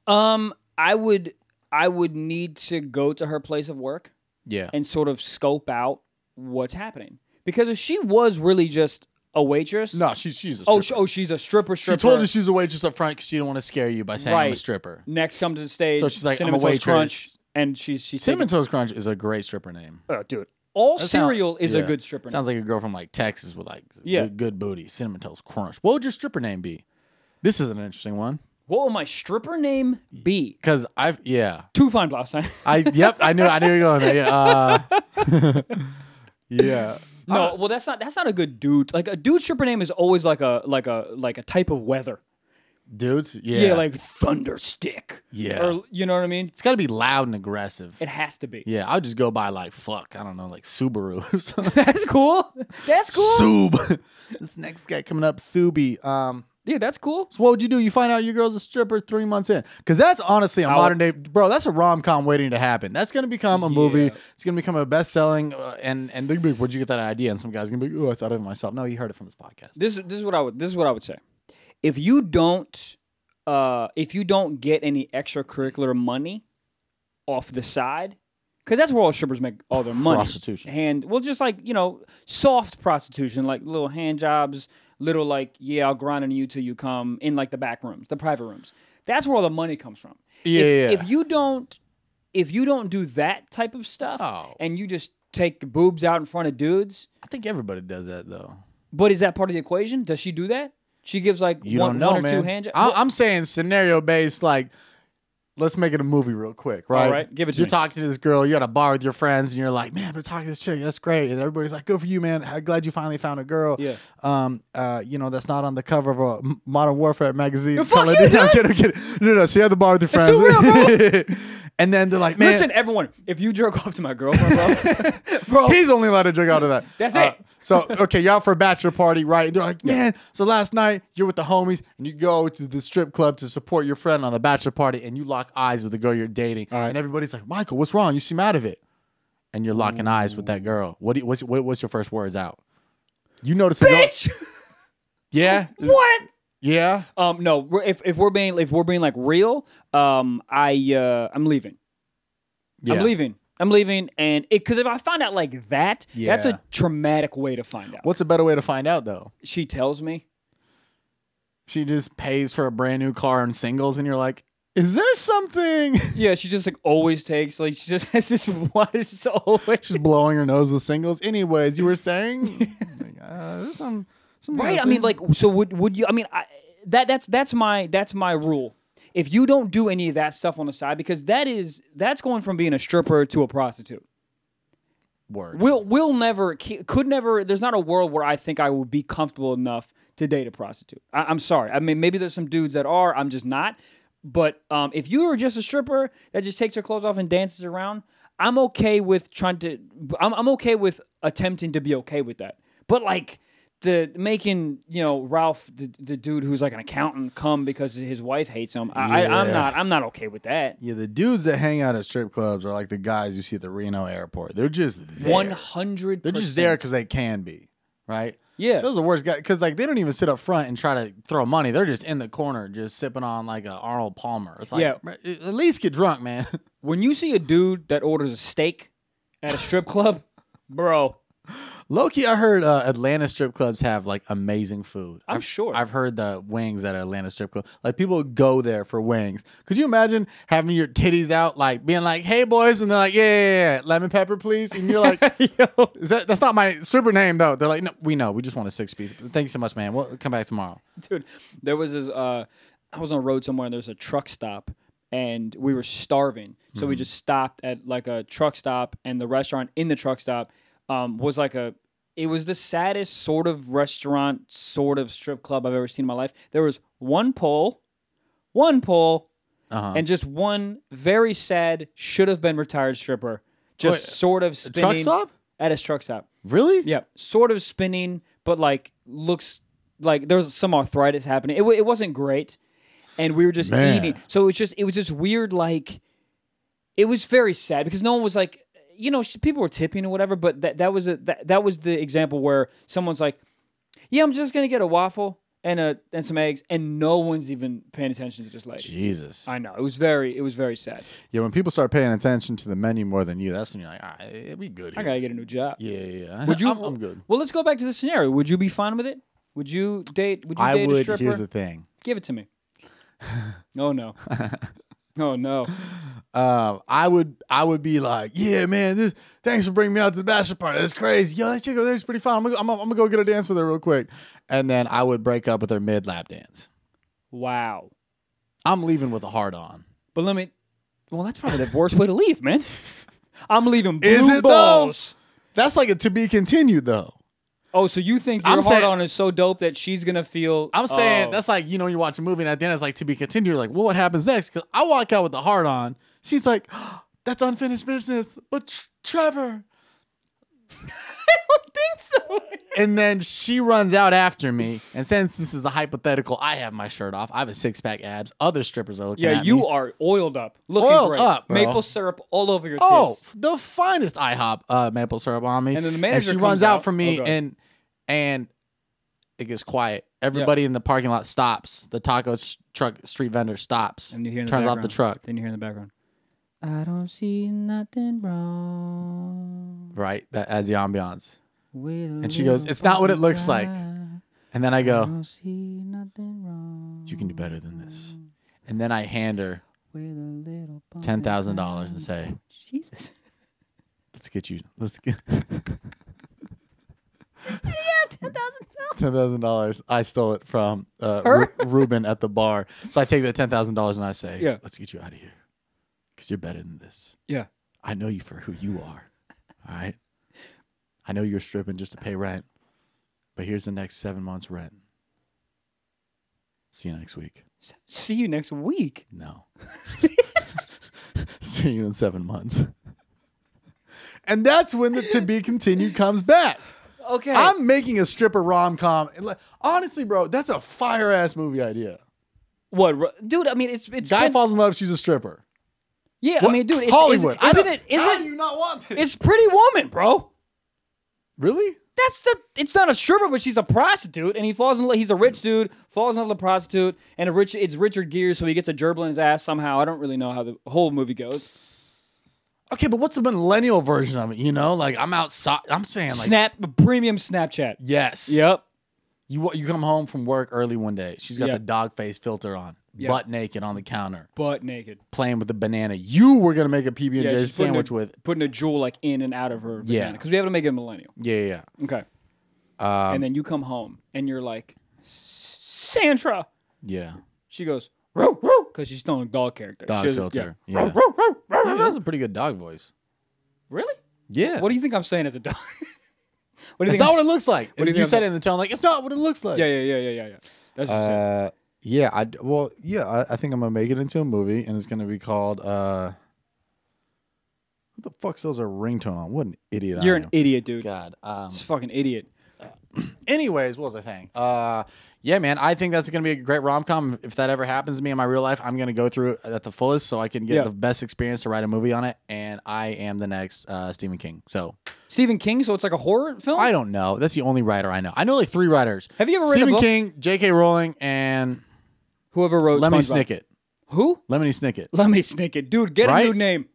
Um, I would, I would need to go to her place of work. Yeah, and sort of scope out what's happening because if she was really just a waitress? No, she's she's a oh, stripper. Oh, she, oh, she's a stripper. Stripper. She told you she's
a waitress up front because she didn't want to scare you by saying I'm a stripper. Next, come to the stage. So she's like, I'm a Cinnamon Toast waitress. Crunch, and she's she's Cinnamon Toast Crunch is a great stripper name. oh, dude. All cereal is a good stripper. Sounds like a girl from like Texas with like Yeah. good, good booty, cinnamon toast crunch. What would your stripper name be? This is an interesting one what will my stripper name be? because I've yeah Two fine time. I yep I knew I knew you were going there. Yeah, uh, yeah.
No, uh, well that's not that's not a good dude. Like a dude stripper name is always like a like a like a type of
weather. Dudes, yeah, Yeah, like Thunderstick. Yeah. Or you know what I mean? it's got to be loud and aggressive. It has to be. Yeah, I'll just go by like fuck. I don't know, like Subaru or something. That's
cool. That's cool. Sub.
this next guy coming up, Subi. Um, yeah, that's cool. So what would you do? You find out your girl's a stripper three months in, because that's honestly a modern day bro. That's a rom com waiting to happen. That's gonna become a yeah. movie. It's gonna become a best selling. Uh, and and they be like, where'd you get that idea? And some guys gonna be, oh, I thought of it myself. No, you heard it from this podcast.
This this is what I would this is what I would say. If you don't, uh, if you don't get any extracurricular money off the side, because that's where all strippers make all their money. Prostitution. Hand well, just like you know, soft prostitution, like little hand jobs little like yeah i'll grind on you till you come in like the back rooms the private rooms that's where all the money comes from yeah if, yeah. if you don't if you don't do that type of stuff oh. and you just take the boobs out in front of dudes i think everybody does that though but is that part of the equation does she do that she gives like you one, don't know, one or man. two hand. I,
I'm saying scenario based, like let's make it a movie real quick, right? All right, give it to you're talk talking to this girl, you're at a bar with your friends, and you're like, man, we're talking to this chick, that's great. And everybody's like, good for you, man. I'm glad you finally found a girl. Yeah. Um, uh, you know, that's not on the cover of a Modern Warfare magazine. Fuck you, I'm kidding, I'm kidding. No, no, so you're at the bar with your friends. Real, and then they're like, man. Listen,
everyone, if you jerk off to my girlfriend,
bro, bro. He's
only allowed to jerk off to that. That's uh, it.
so, okay, you're out for a bachelor party, right? And they're like, man, yeah. so last night you're with the homies and you go to the strip club to support your friend on the bachelor party and you lock lock eyes with the girl you're dating, right. and everybody's like, "Michael, what's wrong? You seem out of it," and you're locking Ooh. eyes with that girl. What, do you, what's what, what's your first words out? You notice, bitch. yeah. What? Yeah.
Um. No. If if we're being if we're being like real, um, I uh, I'm leaving. Yeah. I'm leaving. I'm leaving, and it because if I find out like that, yeah. that's a
traumatic way to find out. What's a better way to find out though? She tells me. She just pays for a brand new car and singles, and you're like, is there something? Yeah, she just like always takes like she just has this what is always she's blowing her nose with singles. Anyways, you
were saying, like,
uh, oh there's some, some right. I mean, like,
so would would you? I mean, I, that that's that's my that's my rule. If you don't do any of that stuff on the side, because that is that's going from being a stripper to a prostitute. Word. We'll we'll never could never. There's not a world where I think I would be comfortable enough to date a prostitute. I, I'm sorry. I mean, maybe there's some dudes that are. I'm just not. But um, if you were just a stripper that just takes her clothes off and dances around, I'm okay with trying to. I'm, I'm okay with attempting to be okay with that. But like the making, you know, Ralph, the, the dude who's like an accountant, come because his wife hates him. I, Yeah. I, I'm not. I'm not okay with that.
Yeah, the dudes that hang out at strip clubs are like the guys you see at the Reno airport. They're just One hundred. They're just there because they can be, right? Yeah, those are the worst guys because like they don't even sit up front and try to throw money. They're just in the corner, just sipping on like a Arnold Palmer. It's like, yeah. at least get drunk, man. When you see a dude that orders a steak at a strip club, bro, Loki, I heard uh, Atlanta strip clubs have like amazing food. I'm I've, sure. I've heard the wings at Atlanta strip club. Like people go there for wings. Could you imagine having your titties out, like being like, "Hey boys," and they're like, "Yeah, yeah, yeah. lemon pepper, please," and you're like, Yo. "Is that that's not my stripper name though?" They're like, "No, we know. We just want a six piece. Thank you so much, man. We'll come back tomorrow."
Dude, there was this. Uh, I was on a road somewhere, and there's a truck stop and we were starving. So mm-hmm. we mm. just stopped at like a truck stop and the restaurant in the truck stop um, was like a it was the saddest sort of restaurant, sort of strip club I've ever seen in my life. There was one pole, one pole, uh-huh. and just one very sad, should have been retired stripper, just Wait, sort of spinning. truck stop? At his truck stop. Really? Yeah. Sort of spinning, but like looks like there was some arthritis happening. It, w- it wasn't great. And we were just Man. eating. So it was just, it was just weird, like, it was very sad because no one was like, you know, people were tipping or whatever, but that, that was a that, that was the example where someone's like, "Yeah, I'm just gonna get a waffle and a and some eggs," and no one's even paying attention to this lady. Jesus, I know it was very it was very sad.
Yeah, when people start paying attention to the menu more than you, that's when you're like, "Ah,
right, it'd be good." Here. I gotta get a new job. Yeah, yeah. yeah. Would you? I'm, I'm, good. Well, let's go back to the scenario. Would you be fine with it? Would you date? Would you I date would. A stripper? Here's the thing.
Give it to me. oh no. Oh no. Um, I would I would be like, yeah, man, this thanks for bringing me out to the bachelor party. That's crazy. Yo, that chick over there's pretty fun. I'm gonna, I'm, gonna, I'm gonna go get a dance with her real quick, and then I would break up with her mid lap dance. Wow. I'm leaving with a heart on. But let me. Well, that's probably the worst way to leave, man. I'm leaving blue Is it balls. Though? That's like a to be continued though. Oh, so you think your I'm hard on is so dope that she's gonna feel? I'm saying oh. that's like you know you watch a movie and at the end it's like to be continued. You're like, well, what happens next? Because I walk out with the heart on. She's like, ah, that's unfinished business. But tr- Trevor, I don't think so. and then she runs out after me. And since this is a hypothetical, I have my shirt off. I have a six pack abs. Other strippers are looking yeah, at me. you
are oiled up, looking Oiled great. up, bro. Maple syrup all over your oh, tits.
Oh, the finest IHOP uh, maple syrup on me. And then the manager she comes runs out, out from me, oh, and and it gets quiet. Everybody in the parking lot stops. The taco truck street vendor stops. And you hear in the turns off the truck.
Then you hear in the background. I don't see nothing wrong.
Right, that adds the ambiance. And she goes, "It's not what it looks like." And then I I go, don't see nothing wrong. "You can do better than this." And then I hand her ten thousand dollars and say, Jesus. "Let's get you. Let's get." have ten thousand dollars? Ten thousand dollars. I stole it from uh, Ruben at the bar. So I take the ten thousand dollars and I say, "Yeah, let's get you out of here, because you're better than this. Yeah, I know you for who you are. All right, I know you're stripping just to pay rent, but here's the next seven months' rent. See you next week. See you next week. No. See you in seven months. And that's when the to be continued comes back. Okay. I'm making a stripper rom com. Honestly, bro, that's a fire ass movie idea. What, dude? I mean, it's it's guy been... falls in love. She's a stripper.
Yeah, what? I mean, dude, it's, Hollywood. It's, isn't it? Isn't how do you not want this? It's Pretty Woman, bro. Really? That's the. It's not a stripper, but she's a prostitute, and he falls in love. He's a rich dude, falls in love with a prostitute, and a rich. It's Richard Gere, so he gets a gerbil in his ass somehow. I don't really know how the whole movie goes.
Okay, but what's the millennial version of it? You know, like I'm outside. I'm saying like Snap premium Snapchat. Yes. Yep. You you come home from work early one day. She's got Yep. the dog face filter on, Yep. butt naked on the counter,
Butt naked.
playing with the banana. You were gonna make a PB and J sandwich a- with.
Putting a jewel like in and out of her. Yeah. Yeah. Because we have to make it a millennial.
Yeah, yeah. Okay. Um, and
then you come home and you're like, Santra. Sandra. yeah. She goes, "Row, because she's still a dog character. Dog She filter. Yeah. Yeah. That's
a pretty good dog voice. Really? Yeah. What do you think I'm saying as a dog? what do you it's not what it looks like. do you you said it in the tone like it's not what it looks like. yeah, yeah, yeah, yeah, yeah, yeah. That's what Uh, yeah, well, yeah, I, I think I'm gonna make it into a movie, and it's gonna be called. uh What the fuck sells a ringtone on? What an idiot! You're I an idiot, dude. God, um, Just fucking idiot. anyways, what was I saying? Uh, yeah, man, I think that's gonna be a great rom com. If that ever happens to me in my real life, I'm gonna go through it at the fullest so I can get Yeah. the best experience to write a movie on it. And I am the next uh, Stephen King. So Stephen King, so it's like a horror film. I don't know. That's the only writer I know. I know like three writers: Have you ever read Stephen King, J.K. Rowling, and Whoever wrote Lemony SpongeBob. Snicket. Who? Lemony Snicket. Lemony Snicket, dude, get a new name.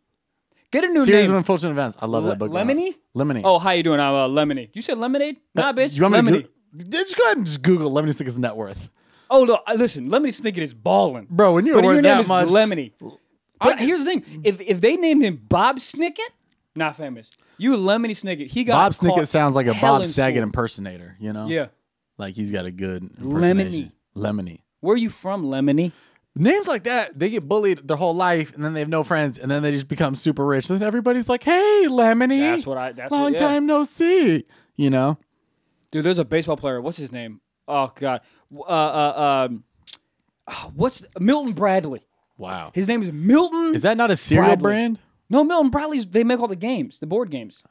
Get a new Series name. of unfortunate events. I love that book. Lemony. Lemony.
Oh, how you doing? I'm uh, Lemony. You said lemonade? Nah, bitch. You want Lemony. go- just go ahead and just Google Lemony Snicket's net worth. Oh no! Listen, Lemony Snicket is balling,
bro. When you're worth your name much, Lemony.
But I- here's the thing: if if they named him Bob Snicket, not famous. You Lemony Snicket. He got Bob Snicket sounds like a Bob Saget
school. impersonator. You know? Yeah. Like he's got a good Lemony. Lemony. Where are you from, Lemony? Names like that, they get bullied their whole life, and then they have no friends, and then they just become super rich. Then everybody's like, "Hey, Lemony, That's what I. That's long what, yeah. time no see." You know,
dude. There's a baseball player. What's his name? Oh God. Uh, uh, um, what's Milton Bradley? Wow. His name is Milton. Is that not a cereal Bradley. brand? No, Milton Bradley's. They make all the games, the board games.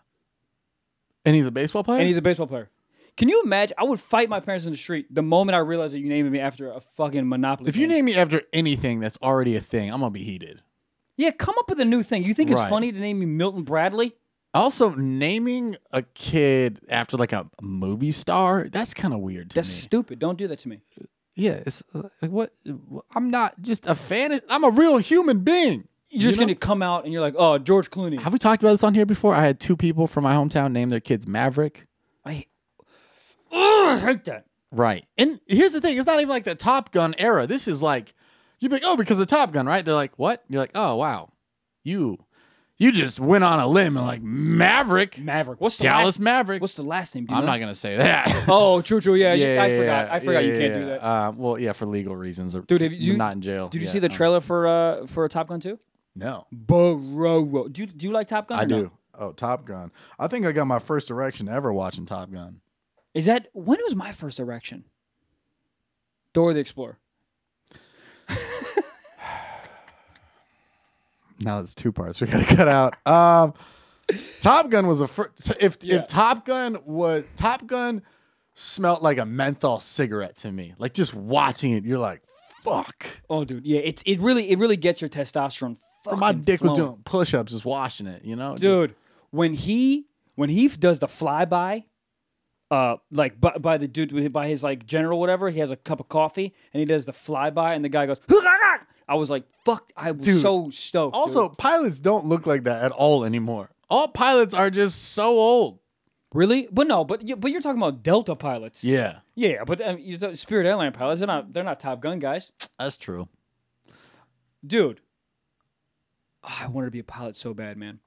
And he's a baseball player. And he's a baseball
player. Can you imagine? I would fight my parents in the street the moment I realized that you named me after a fucking
Monopoly. If game. you name me after anything that's already a thing, I'm gonna be heated.
Yeah, come up with a new thing. You think right. it's funny to
name me Milton Bradley? Also, naming a kid after like a movie star, that's kind of weird That's me. stupid. Don't do that to me. Yeah, it's like uh, what I'm not just a fan. I'm a real human being. You're just you know? gonna
come out and you're like,
oh, George Clooney. Have we talked about this on here before? I had two people from my hometown name their kids Maverick. I I hate that. Right. And here's the thing it's not even like the Top Gun era. This is like, you'd be like, oh, because of Top Gun, right? They're like, what? You're like, oh, wow. You you just went on a limb and like Maverick. Maverick. What's the Dallas last, Maverick? What's the last name? I'm know? not gonna say that. oh, true, true. Yeah, yeah, yeah I forgot. Yeah, I forgot you can't do that. Uh, well, yeah, for legal reasons. Dude, you you, not in jail. Did you see the trailer for uh for Top Gun 2? No. Bro, do you do you like Top Gun? I do. No? Oh, Top Gun. I think I got my first erection ever watching Top Gun. Is that when was my first erection? Door the Explorer. now it's two parts we gotta cut out. Um, Top Gun was a first. If yeah. if Top Gun was Top Gun smelt like a menthol cigarette to me. Like just watching it, you're like,
fuck. Oh, dude, yeah. It's it really it really gets your testosterone. My dick flowing. was doing push ups, just washing it. You know, dude. dude. When he when he does the flyby uh, like by, by the dude by his like general whatever. He has a cup of coffee and he does the flyby, and the guy goes. I was like, "Fuck!" I was dude, so stoked. Also,
dude. pilots don't look
like that at all anymore. All pilots are just so old. Really? But no, but but you're talking about Delta pilots. Yeah. Yeah, but um, you're Spirit Airline pilots. They're not they're not Top Gun guys. That's true. Dude, oh, I wanted to be a pilot so bad, man.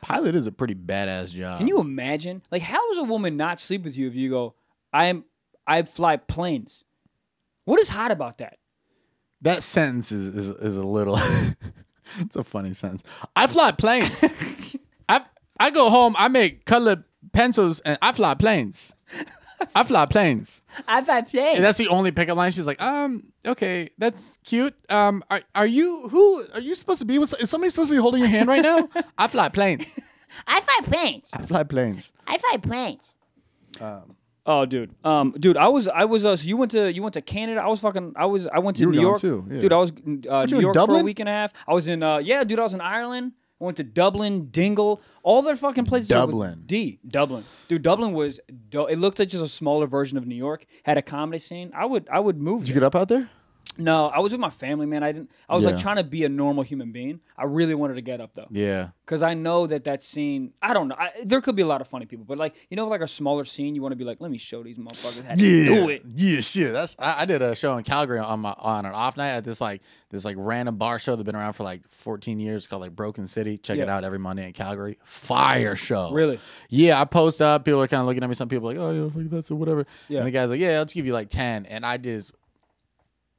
Pilot is a pretty badass job. Can you
imagine? Like, how a woman not sleep with you if you go, I'm I fly planes? What is hot about that?
That sentence is is, is a little it's a funny sentence. I fly planes. I I go home, I make colored pencils and I fly planes. I fly planes. I fly planes. And that's the only pickup line. She's like, um, okay, that's cute. Um, are, are you who are you supposed to be with? Is somebody supposed to be holding your hand right now? I fly planes. I fly planes. I fly planes. I fly planes.
Um, oh, dude, um, dude, I was, I was, uh, so you went to, you went to Canada. I was fucking, I was, I went to New York, too, yeah. dude. I was uh, New York Dublin? for a week and a half. I was in, uh, yeah, dude, I was in Ireland. I went to Dublin, Dingle, all their fucking places. Dublin, D, Dublin, dude. Dublin was. Do- it looked like just a smaller version of New York. Had a comedy scene. I would, I would move. Did there. you get up out there? No, I was with my family, man. I didn't. I was yeah. like trying to be a normal human being. I really wanted to get up though. Yeah. Because I know that that scene. I don't know. I, there could be a lot of funny people, but like you know, like a smaller scene, you want to be like, let me show these motherfuckers how yeah. to do it.
Yeah, shit. That's. I, I, did a show in Calgary on my on an off night at this like this like random bar show that's been around for like 14 years called like Broken City. Check yeah. it out every Monday in Calgary. Fire show. Really? Yeah. I post up. People are kind of looking at me. Some people are like, oh yeah, that's or whatever. Yeah. And the guy's like, yeah, I'll just give you like 10, and I just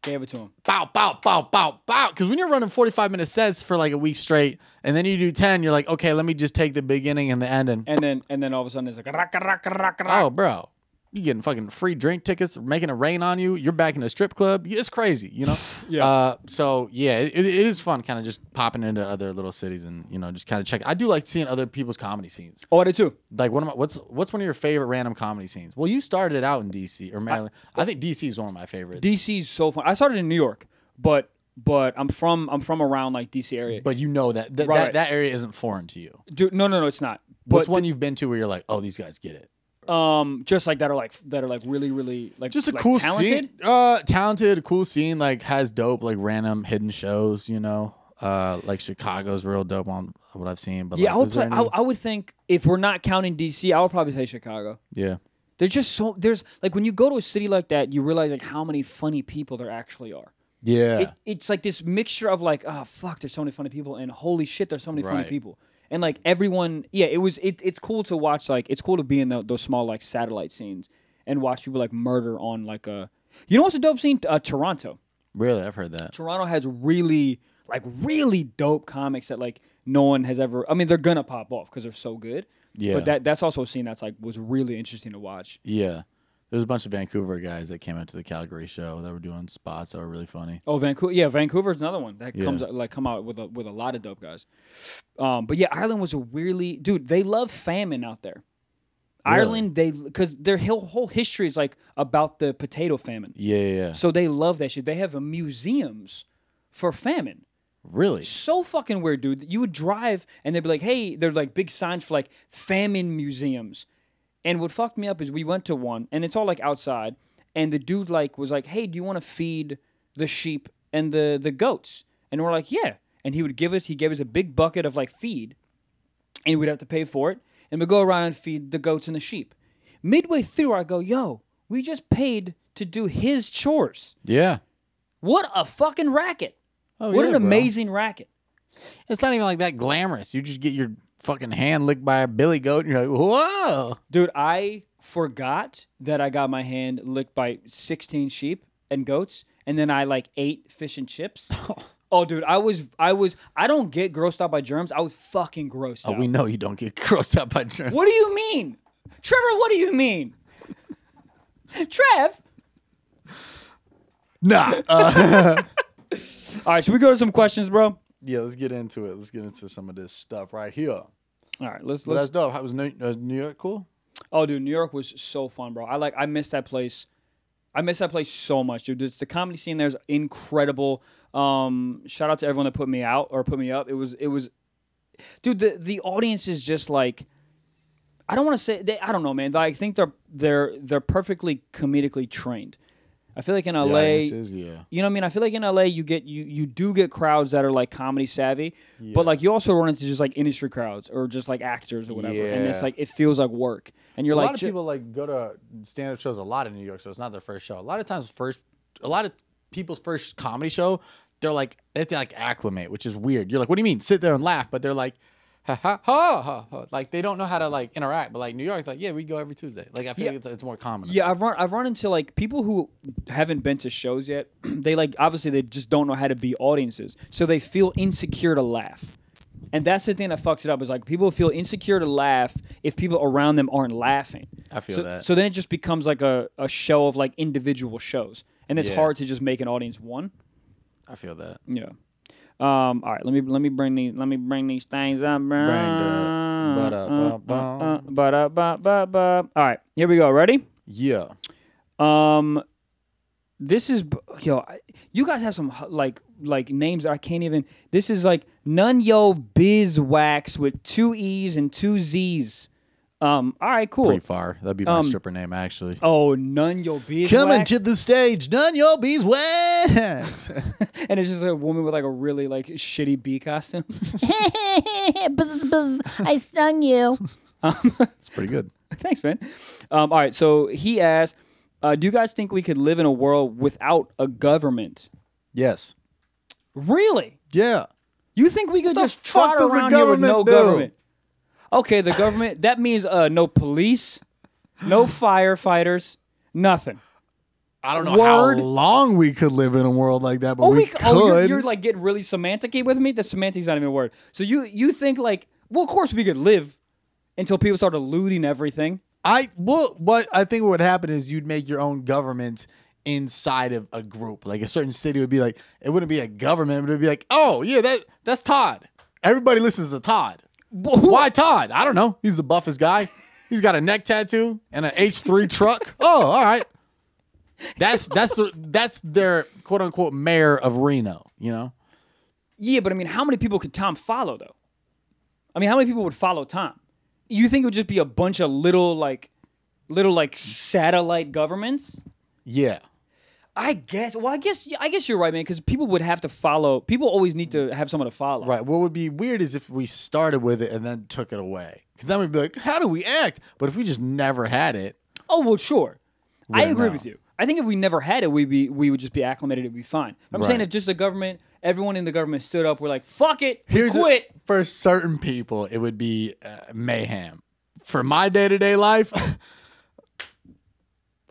Gave it to him. Bow, bow, bow, bow, bow. Because when you're running 45 minute sets for like a week straight, and then you do 10, you're like, okay, let me just take the beginning and the ending.
And then and then all of a sudden it's like, rock, rock,
rock, rock. oh, bro you getting fucking free drink tickets, making it rain on you. You're back in a strip club. It's crazy, you know. yeah. Uh, so yeah, it, it is fun, kind of just popping into other little cities and you know just kind of check. I do like seeing other people's comedy scenes. Oh, I do too. Like one of my what's what's one of your favorite random comedy scenes? Well, you started out in D.C. or Maryland. I, I think D.C. is one of my favorites. D.C. is so fun. I started in New
York, but but I'm from I'm from around like DC area. But you know that th right. that that area isn't
foreign to you. Dude, no, no, no, it's not. What's but one you've been to where you're like, oh, these guys get it?
um just like that are like that are like really really like just a like cool talented? scene
uh talented cool scene like has dope like random hidden shows you know uh like chicago's real dope on what i've seen but yeah like, I, would play, any... I,
I would think if we're not counting dc i would probably say chicago yeah there's just so there's like when you go to a city like that you realize like how many funny people there actually are yeah it, it's like this mixture of like oh fuck there's so many funny people and holy shit there's so many right. funny people and like everyone, yeah, it was it, it's cool to watch like it's cool to be in the, those small like satellite scenes and watch people like murder on like a. You know what's a dope scene? Uh, Toronto.
Really, I've heard that.
Toronto has really like really dope comics that like no one has ever. I mean, they're gonna pop off because they're so good. Yeah. But that that's also a scene that's like was really interesting to watch.
Yeah there was a bunch of Vancouver guys that came out to the Calgary show that were doing spots that were really funny.
Oh, Vancouver, yeah, Vancouver's another one that yeah. comes like come out with a, with a lot of dope guys. Um, but yeah, Ireland was a weirdly dude. They love famine out there. Really? Ireland, they because their whole, whole history is like about the potato famine.
Yeah, yeah. So
they love that shit. They have museums for famine. Really? So fucking weird, dude. You would drive and they'd be like, hey, they're like big signs for like famine museums. And what fucked me up is we went to one, and it's all like outside, and the dude like was like, "Hey, do you want to feed the sheep and the the goats?" And we're like, "Yeah." And he would give us he gave us a big bucket of like feed, and we'd have to pay for it, and we'd go around and feed the goats and the sheep. Midway through, I go, "Yo, we just paid to do his chores." Yeah. What a fucking racket! Oh, what yeah, an bro. amazing racket!
It's not even like that glamorous. You just get your fucking hand licked by a billy goat, and you're like, whoa, dude. I forgot
that I got my hand licked by 16 sheep and goats, and then I like ate fish and chips. Oh. oh, dude, I was, I was, I don't get grossed out by germs. I was fucking
grossed oh, out. We know you don't get grossed out by germs. What do
you mean, Trevor? What do you mean, Trev?
Nah. Uh, All right, should we go to some questions, bro? Yeah, let's get into it. Let's get into some of this stuff right here. All right, let's let's. That's dope. How was New, uh, New York cool?
Oh, dude, New York was so fun, bro. I like I miss that place. I miss that place so much, dude. the comedy scene there's incredible. Um, shout out to everyone that put me out or put me up. It was it was, dude. The the audience is just like, I don't want to say they. I don't know, man. I think they're they're they're perfectly comedically trained. I feel like in LA, yeah, is, yeah. you know what I mean. I feel like in LA, you get you you do get crowds that are like comedy savvy, yeah. but like you also run into just like industry crowds or just like actors or whatever, and it's like it feels like work. And you're a like a lot of
people like go to stand up shows a lot in New York, so it's not their first show. A lot of times, first a lot of people's first comedy show, they're like they have to like acclimate, which is weird. You're like, what do you mean? Sit there and laugh, but they're like ha ha ha ha. ha. Like they don't know how to like interact. But like New York's like, yeah, we go every Tuesday. Like I feel yeah. like it's, it's more common.
Yeah, I've run I've run into like people who haven't been to shows yet. they like obviously they just don't know how to be audiences, so they feel insecure to laugh. And that's the thing that fucks it up is like people feel insecure to laugh if people around them aren't laughing. I feel so, that. So then it just becomes like a, a show of like individual shows. And it's yeah. hard to just make an audience one. I feel that. Yeah. Um, all right, let me let me bring these let me bring these things up. but up, but but but All right, here we go. Ready? Yeah. Um, this is yo. You guys have some like like names that I can't even. This is like Nunyo Bizwax with two E's and two Z's. Um, all right, cool. Pretty far. That'd be my Um, stripper name, actually. Oh, none your beeswax. Coming to
the stage, none your beeswax.
and it's just a woman with like a really like shitty bee costume. buzz, buzz, I stung you. Um, it's pretty good. Thanks, man. Um, all right, so he asked, uh, "Do you guys think we could live in a world without a government?" Yes. Really? Yeah.
You think we could
just trot the around here with no do? government? Okay, the government. that means uh, no police, no
firefighters,
nothing. I don't know Word. how
long we could live in a world like that, but oh, we, we could. Oh, you're, you're, like
getting really semanticy with me. The semantics not even a word. So you you think like,
well, of course we could live until people started looting everything. I well, what I think what would happen is you'd make your own government inside of a group. Like a certain city would be like, it wouldn't be a government, but it'd be like, oh yeah, that that's Todd. Everybody listens to Todd. Why Todd? I don't know. He's the buffest guy. He's got a neck tattoo and an H three truck. Oh, all right. That's that's that's their quote unquote mayor of Reno. You know. Yeah, but I mean, how many people could Tom follow though?
I mean, how many people would follow Tom? You think it would just be a bunch of little like, little like satellite governments? Yeah. I guess. Well, I guess. I guess you're right, man. Because
people would have to follow. People always need to have someone to follow. Right. What would be weird is if we started with it and then took it away. Because then we'd be like, how do we act? But if we just never had it.
Oh well, sure. I agree with you. I think if we never had it, we'd be we would just be acclimated. It'd be fine. I'm right. saying if just the government, everyone in the government stood up, we're like, fuck it, Here's quit.
A, for certain people, it would be uh, mayhem. For my day to day life.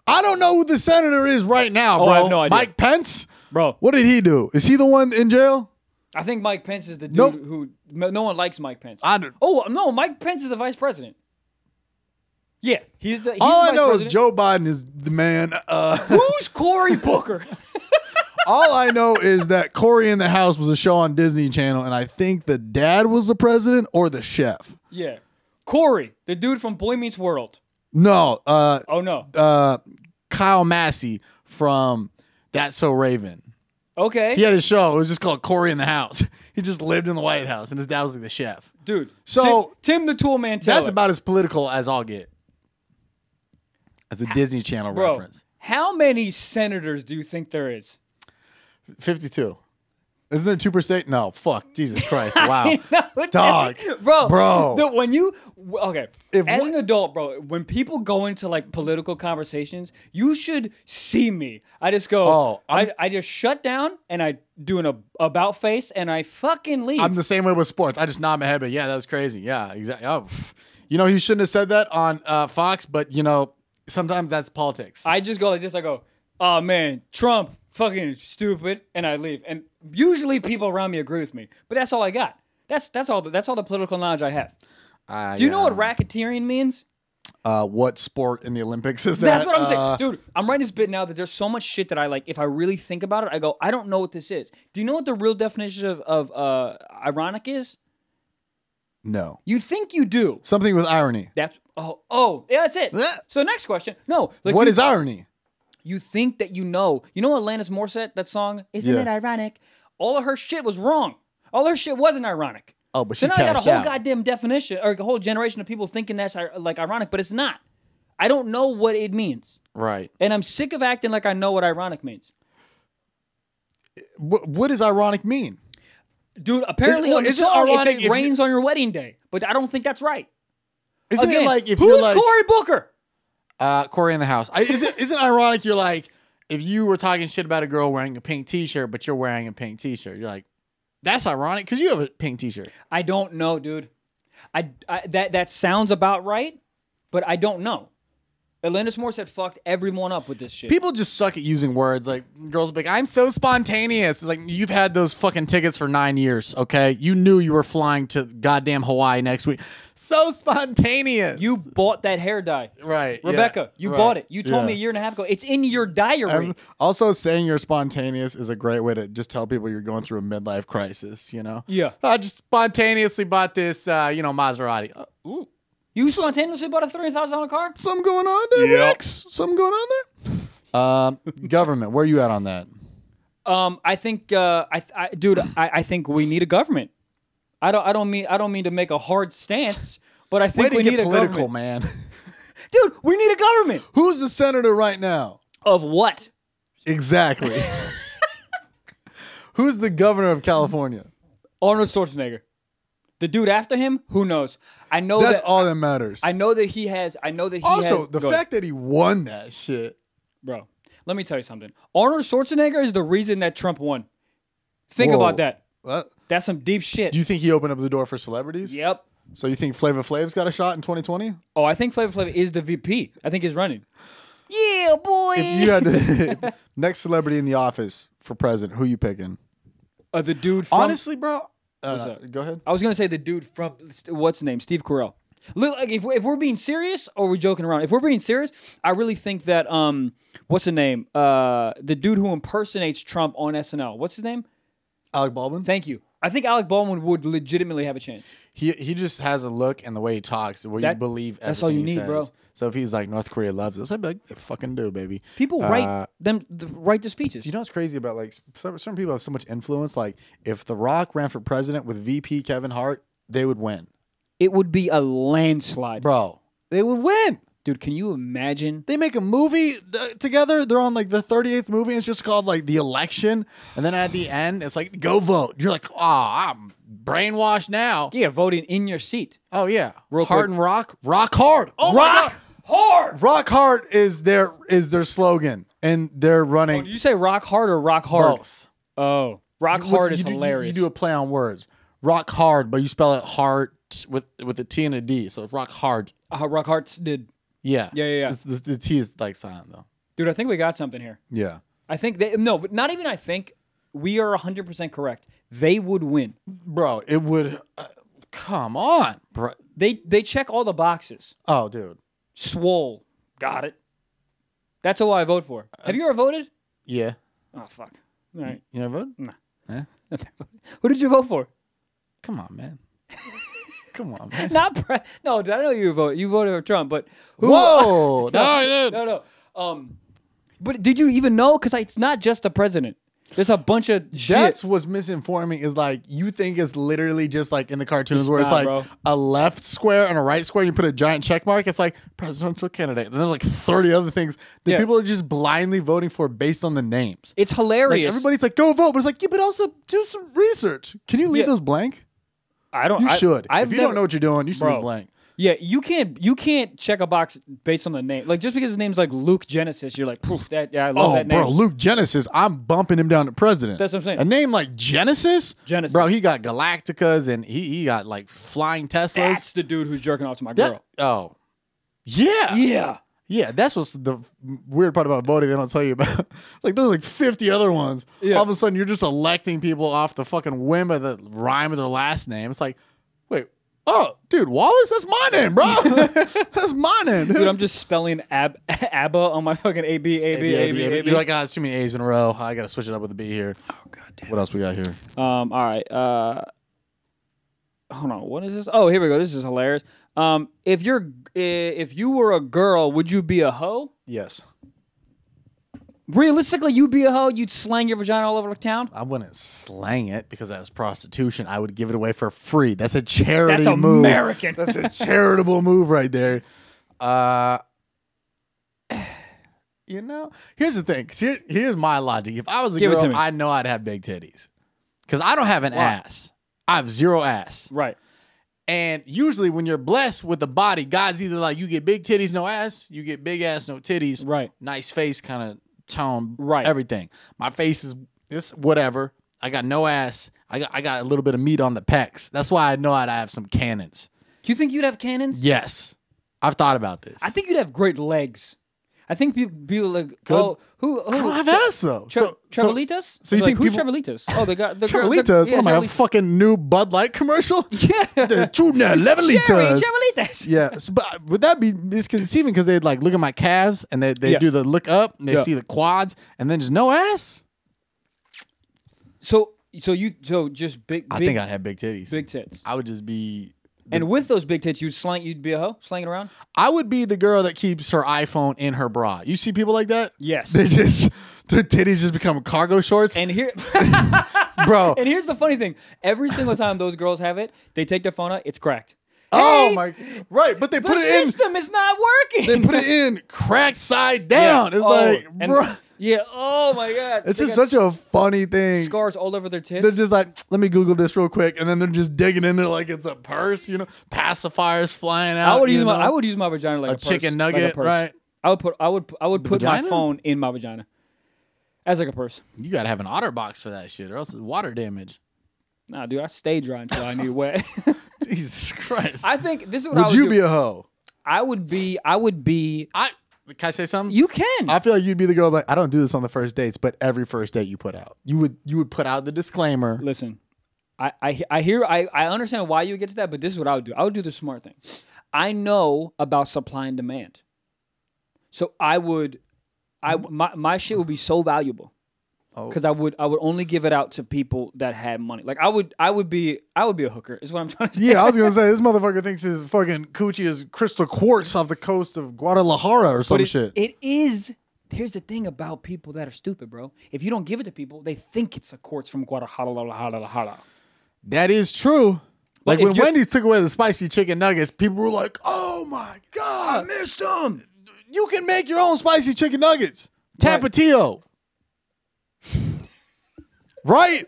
I don't know who the senator is right now, bro. Oh, I have no idea. Mike Pence, bro. What did he do? Is he the one in jail?
I think Mike Pence is the dude nope. who no one likes. Mike Pence. I don't. Oh no, Mike Pence is the vice president.
Yeah, he's the. He's All the I know president. is Joe Biden is the man. Uh, Who's Cory Booker? All I know is that Cory in the House was a show on Disney Channel, and I think the dad was the president or the chef.
Yeah, Cory, the dude from Boy Meets World.
No. Uh, oh no. Uh, Kyle Massey from That's So Raven. Okay. He had a show. It was just called Corey in the House. He just lived in the White House, and his dad was like the chef. Dude. So Tim, Tim the Tool Man. Taylor. That's about as political as I'll get. As a Disney Channel bro, reference.
How many senators do you think there is?
Fifty-two. Isn't there two percent? No, fuck, Jesus Christ, wow,
know, dog, bro, bro. The, when you okay, if as an adult, bro, when people go into like political conversations, you should see me. I just go, oh, i I, just shut down and
I do an about face and I fucking leave. I'm the same way with sports. I just nod my head, but yeah, that was crazy. Yeah, exactly. Oh, you know, he shouldn't have said that on uh, Fox, but you know, sometimes that's politics. I just go like this. I go, oh man, Trump, fucking stupid, and I
leave. And usually people around me agree with me, but that's all I got. That's that's all. The, that's all the political knowledge I have. Do you know um, what
racketeering means? Uh, what sport in the Olympics is that? That's what I'm uh, saying,
dude. I'm writing this bit now that there's so much shit that I like. If I really think about it, I go, I don't know what this is. Do you know what the real definition of of uh, ironic is? No.
You think you do. Something with irony. That's
oh oh yeah, that's it. so next question. No.
Like what you, is irony?
You think that you know. You know Alanis Morissette, that song? Isn't yeah. it ironic? All of her shit was wrong. All her shit wasn't ironic.
Oh, but she so now I got a whole out.
goddamn definition or a whole generation of people thinking that's uh, like ironic, but it's not. I don't know what it means. Right. And I'm sick of acting like I know what ironic means.
What, what does ironic mean? Dude, apparently is, on is song, it ironic it rains
on your wedding day, but I don't think that's right.
Isn't Again, it like if who's you're like Cory Booker? Uh, Corey in the house. I, is it isn't ironic? You're like, if you were talking shit about a girl wearing a pink T-shirt, but you're wearing a pink T-shirt, you're like, that's ironic because you have a pink T-shirt.
I don't know, dude. I, I that that sounds about right, but I don't know. Alanis Morissette fucked everyone up with this shit. People
just suck at using words. Like girls, like I'm so spontaneous. It's like you've had those fucking tickets for nine years. Okay, you knew you were flying to goddamn Hawaii next week.
So spontaneous. You bought that hair dye, right, Rebecca? Yeah, you right, bought it. You told yeah. me a year
and a half ago. It's in your diary. I'm also, saying you're spontaneous is a great way to just tell people you're going through a midlife crisis. You know? Yeah. I just spontaneously bought this, uh, you know, Maserati. Uh, ooh.
You spontaneously bought a three hundred thousand dollar car? Something going on there, Yep. Rex?
Something going on there? Um, government, where are you at on that?
Um, I think, uh, I, I dude, I, I think we need a government. I don't, I don't mean, I don't mean to make a hard
stance,
but I Way think to we get need a political, man.
Dude, we need a government Who's the senator right now? of what? Exactly. Who's the governor of California? Arnold Schwarzenegger. The dude after him, who
knows? I know that's that, all that matters. I know that he has. I know that he also has, the fact ahead. that he won that shit, bro. Let me tell you something. Arnold Schwarzenegger is the reason that Trump won. Think Whoa. about that. What? That's some deep shit. Do you think he opened up the door for celebrities? Yep. So you think Flavor Flav's got a shot in 2020? Oh, I think Flavor Flav is the VP. I think he's running. Yeah, boy. If you had
to, next celebrity in the office for president, who you picking? Uh, the dude. From- Honestly, bro,
What's uh, go ahead. I was gonna say the dude from what's his name, Steve Carell. Look, like if, if we're being serious or we're joking around, if we're being serious, I really think that um, what's the name? Uh, the dude who impersonates Trump on SNL. What's his name? Alec Baldwin. Thank you. I think Alec Baldwin would legitimately have a chance.
He he just has a look and the way he talks where that, you believe everything that's all you he need, says. bro. So if he's like North Korea loves us, I'd be like, they fucking do, baby. People write uh, them th- write the speeches. Do you know what's crazy about like some, certain people have so much influence? Like if The Rock ran for president with VP Kevin Hart, they would win. It would be a landslide, bro. They would win. Dude, can you imagine? They make a movie uh, together. They're on like the 38th movie. It's just called like The Election. And then at the end, it's like, go vote. You're like, oh, I'm brainwashed now. Yeah, voting in your seat. Oh, yeah. Real hard quick. and rock. Rock hard. Oh, rock hard. Rock hard is their is their slogan. And they're running. Oh, did you say
rock hard or
rock hard? Both. Oh, rock hard is you hilarious. You, you do a play on words. Rock hard, but you spell it hard with with a T and a D. So rock hard. Uh, rock hearts did. Yeah. Yeah, yeah, yeah. The, the T is
like silent though. Dude, I think we got something here. Yeah. I think they no, but not even I think we are 100% correct. They would win. Bro, it would. Uh, come on, bro. They they check all the boxes. Oh, dude. Swole. Got it. That's who I vote for. Have you ever voted? Yeah. Oh fuck. All right. You never voted? Nah. Yeah. who did you vote for? Come on, man. Come on, man. Not pre- no. I know you vote. You voted for Trump, but who- whoa, no, no, I didn't. no, no.
Um, but did you even know? Because it's not just the president. There's a bunch of shit. That's what's misinforming is like you think it's literally just like in the cartoons It's where it's like bro. a left square and a right square, and you put a giant check mark. It's like presidential candidate. And there's like 30 other things that Yeah. people are just blindly voting for based on the names. It's Like hilarious. everybody's like, go vote, but it's like, yeah, but also do some research. Can you leave Yeah. those blank? I don't. You I, should. I've if you never, don't know what you're doing, you should be blank.
Yeah, you can't you can't check a box based on the name. Like just because his name's like
Luke Genesis, you're like, that yeah, I love oh, that name. Bro, Luke Genesis, I'm bumping him down to president. That's what I'm saying. A name like Genesis? Genesis. Bro, he got Galacticas and he, he got like flying Teslas. That's the dude who's jerking off to my that, girl. Oh. Yeah. Yeah. Yeah, that's what's the weird part about voting. They don't tell you about. like there's like 50 other ones. Yeah. All of a sudden, you're just electing people off the fucking whim of the rhyme of their last name. It's like, wait, oh, dude, Wallace, that's my name, bro. that's my name, dude. I'm just spelling ab ABBA
on my fucking A B A B A B. A -B. You're like,
ah, oh, it's too many A's in a row. I gotta switch it up with a B here. Oh god damn. What else we got here?
Um, all right. Uh, hold on. What is this? Oh, here we go. This is hilarious. Um, if you're if you were a girl, would you be a hoe?
Yes. Realistically, you'd be a hoe. You'd slang your vagina all over town. I wouldn't slang it because that's prostitution. I would give it away for free. That's a charity that's move. American. that's a charitable move right there. Uh, you know, here's the thing. Here, here's my logic. If I was a give girl, I know I'd have big titties because I don't have an ass. I have zero ass. Right. And usually, when you're blessed with a body, God's either like you get big titties, no ass, you get big ass, no titties, right? Nice face, kind of tone, right? Everything. My face is this whatever. I got no ass. I got I got a little bit of meat on the pecs. That's why I know I'd have some cannons. You think you'd have cannons? Yes, I've thought about this. I think you'd have great legs. I
think people like Good. oh who, who I don't have ass though. Tra- so, Travelitas? So, you like, think who's people- Travelitas? Oh, they got the girl, Travelitas. The, yeah, what am I a
fucking new Bud Light commercial? Yeah, the two Travelitas. Travelitas. Yeah, so, but would that be misconceiving because they'd like look at my calves and they they yeah. do the look up and they yeah. see the quads and then just no ass. So so you so just big. big I think I'd have big titties. Big tits. I would just be and with those big tits, you'd slang, you'd be a hoe, slanging around. I would be the girl that keeps her iPhone in her bra. You see people like that? Yes. They just their titties just become cargo shorts. And here,
bro. And here's the funny thing: every single time those girls have it, they take their phone out, it's cracked. Oh hey, my!
Right, but they the put it in. System is not working. They put it in cracked side down. Yeah. It's oh, like, bro. Yeah. Oh my god. It's they just such a funny thing. Scars
all over their tits. They're just
like, let me Google this real quick, and then they're just digging in there like it's a
purse, you know, pacifiers flying out. I would use know? my I would use my vagina like a, a chicken nugget, like a right? I would put I would I would put vagina? my phone in my vagina as like a purse. You gotta have an otter box for that shit, or else it's water damage. Nah, dude, I stay dry until I need wet. Jesus Christ! I think this is what would, would you do. be a hoe? I would be.
I would be. I can I say something? You can. I feel like you'd be the girl like I don't do this on the first dates, but every first date you put out, you would you would put out the disclaimer. Listen,
I I, I hear I I understand why you get to that, but this is what I would do. I would do the smart thing. I know about supply and demand, so I would I my my shit would be so valuable because oh. I would I would only give it out to people that had money. Like I would I would be I would be a hooker. Is what I'm trying to say. Yeah, I was gonna say
this motherfucker thinks his fucking coochie is crystal quartz off the coast of Guadalajara or some it, shit. It
is. Here's the thing about people that are stupid, bro. If you don't give it to people, they think it's a quartz from
Guadalajara. That is true. Like when Wendy's took away the spicy chicken nuggets, people were like, "Oh my god, I missed them." You can make your own spicy chicken nuggets. Tapatio. Right right?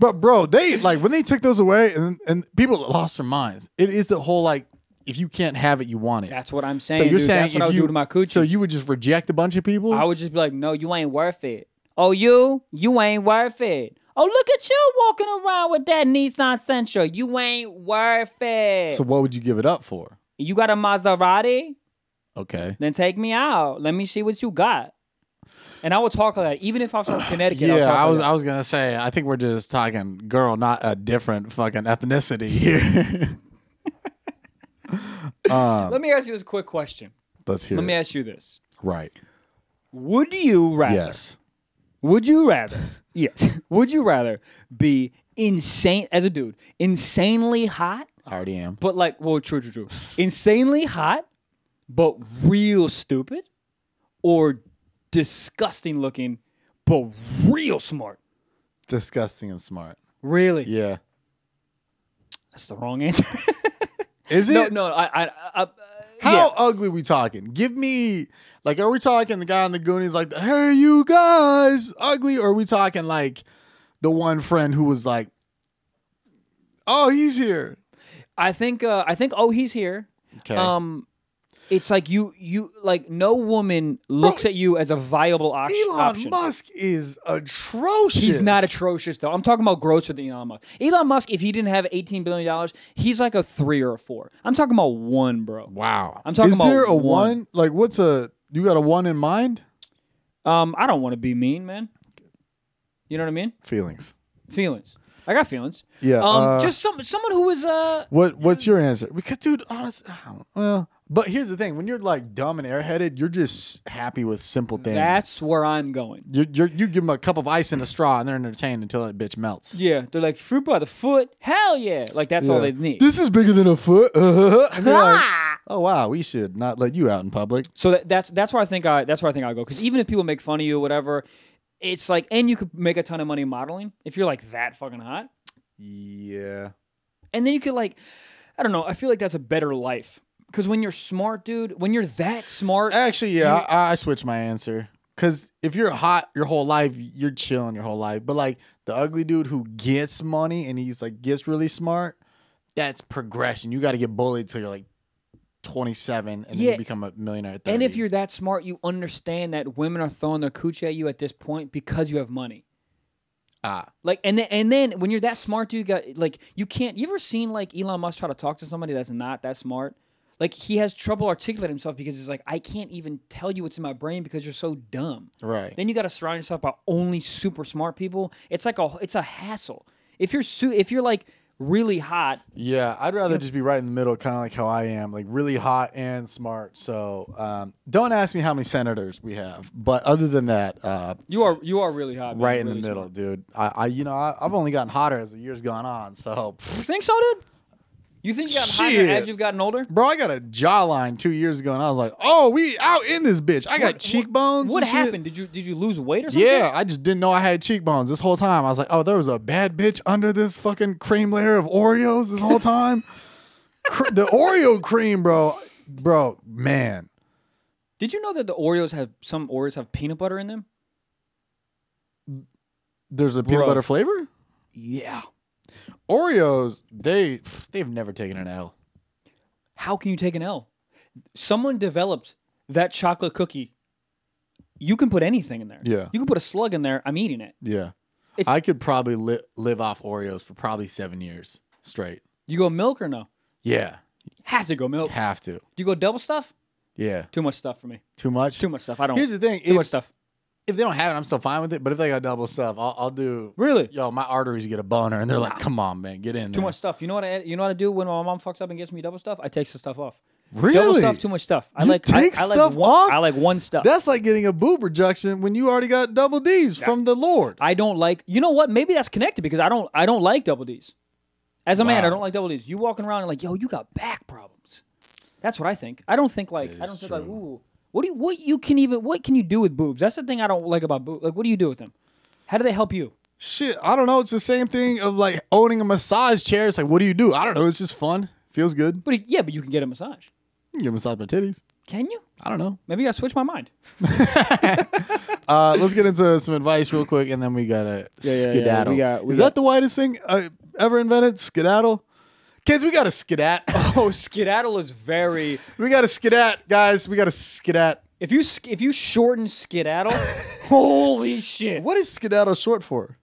But bro, they like when they took those away and and people lost their minds. It is the whole like if you can't have it, you want it. That's what I'm saying. So you're dude. saying That's what I do to my
coochie. so you would just reject
a bunch of people? I would just
be like, no, you ain't worth it. Oh, you, you ain't worth it. Oh, look at you walking around with that Nissan Sentra. You ain't worth it. So
what would you give it up for?
You got a Maserati? Okay. Then take me out. Let me see what you got and I will talk like that. Even if I'm from Connecticut, yeah, i was
I was gonna say I think we're just talking girl, not a different fucking ethnicity here. um, let
me ask you this quick question.
Let's hear. Let it. me ask you this.
Right. Would you rather? Yes. Would you rather? yes. Would you rather be insane as a dude, insanely hot? I already am. But like, well, true, true, true. insanely hot, but real stupid, or disgusting looking, but real smart.
Disgusting and smart. Really? Yeah. That's the wrong answer. Is it? No, no. I, I, I uh, how yeah. ugly we talking? Give me like, are we talking the guy in the Goonies like, hey, you guys, ugly? Or are we talking like the one friend who was like,
oh, he's here? I think, uh, I think, oh, he's here.
Okay. Um,
it's like you you like no woman looks Bro, at you as a viable op- Elon option. Elon Musk is atrocious. He's not atrocious though. I'm talking about grosser than Elon Musk. Elon Musk, if he didn't have 18 billion dollars, he's like a three or a four. I'm talking about one, bro. Wow.
I'm talking is about. there a one. one? Like, what's a? You got a one
in mind? Um, I don't want to be mean, man. You know what I mean?
Feelings. Feelings. I got feelings. Yeah. Um, uh, just
some someone who is uh.
What What's your answer? Because, dude, honestly, Well, but here's the thing: when you're like dumb and airheaded, you're just happy with simple things. That's where I'm going. You're, you're, you give them a cup of ice and a straw, and they're entertained until that bitch melts.
Yeah, they're like fruit by the foot. Hell yeah! Like that's yeah. all they need. This is
bigger than a foot. like, oh wow, we should not let you out in public. So that,
that's that's where I think I that's where I think I go because even if people make fun of you or whatever, it's like and you could make a ton of money modeling if you're like that fucking hot.
Yeah.
And then you could like, I don't know. I feel like that's a better life
because when you're smart, dude, when you're that smart, actually, yeah, I, I switched my answer. Because if you're hot your whole life, you're chilling your whole life. But like the ugly dude who gets money and he's like gets really smart, that's progression. You got to get bullied till you're like 27 and yeah. then you become a millionaire. And if
you're that smart, you understand
that women are throwing
their coochie at you at this point because you have money. Ah. Like and then and then when you're that smart, dude, you got like you can't. You ever seen like Elon Musk try to talk to somebody that's not that smart? like he has trouble articulating himself because he's like, I can't even tell you what's in my brain because you're so dumb. Right. Then you got to surround yourself by only super smart people. It's like a it's a hassle. If you're su- if you're like really hot.
Yeah, I'd rather just be right in the middle, kind of like how I am, like really hot and smart. So um, don't ask me how many senators we have, but other than that, uh, you are you are really hot, man. right in really the middle, smart. dude. I, I you know I, have only gotten hotter as the years gone on. So you think so, dude? You think you got Shit. as you've gotten older? Bro, I got a jawline two years ago, and I was like, "Oh, we out in this bitch." I got cheekbones. What, what happened?
Did you did you lose weight or something? Yeah, I
just didn't know I had cheekbones this whole time. I was like, "Oh, there was a bad bitch under this fucking cream layer of Oreos this whole time." the Oreo cream, bro, bro, man.
Did you know that the Oreos
have some Oreos have peanut butter in them? There's a peanut bro. butter flavor. Yeah. Oreos, they they've never taken an L.
How can you take an L? Someone developed that chocolate cookie. You can put anything in there. Yeah. You can put a slug in there. I'm eating it.
Yeah. It's, I could probably li- live off Oreos for probably seven years straight. You go milk or no? Yeah. Have to go milk. Have to. Do you go double stuff? Yeah. Too much stuff for me.
Too much? Too much stuff. I don't. Here's the thing. Too if,
much stuff if they don't have it, I'm still fine with it. But if they got double stuff, I'll, I'll do. Really? Yo, my arteries get a boner, and they're like, "Come on, man, get in." Too there. much
stuff. You know what I? You know what I do when my mom fucks up and gets me double stuff? I take the stuff off. Really? Double stuff, too much stuff. I you like take I, I stuff like one, off. I
like one stuff. That's like getting a boob reduction when you already got double D's yeah. from the Lord. I don't like. You know what? Maybe
that's connected because I don't. I don't like double D's. As a wow. man, I don't like double D's. You walking around and like, yo, you got back problems. That's what I think. I don't think like I don't true. think like ooh. What do you, what you can even
what can you do with boobs? That's the thing I don't like about boobs. Like, what do you do with them? How do they help you? Shit, I don't know. It's the same thing of like owning a massage chair. It's like, what do you do? I don't know. It's just fun. Feels good. But yeah, but you can get a massage. You can get a massage by titties. Can you? I don't know. Maybe I switched my mind. uh, let's get into some advice real quick, and then we gotta yeah, yeah, skedaddle. Yeah, we got, Is got, that the widest thing uh, ever invented? Skedaddle. Kids, we got to skedat. oh, skedaddle is very. We got to skedat, guys. We got to skedat. If you if you shorten skedaddle, holy shit! What is skedaddle short for?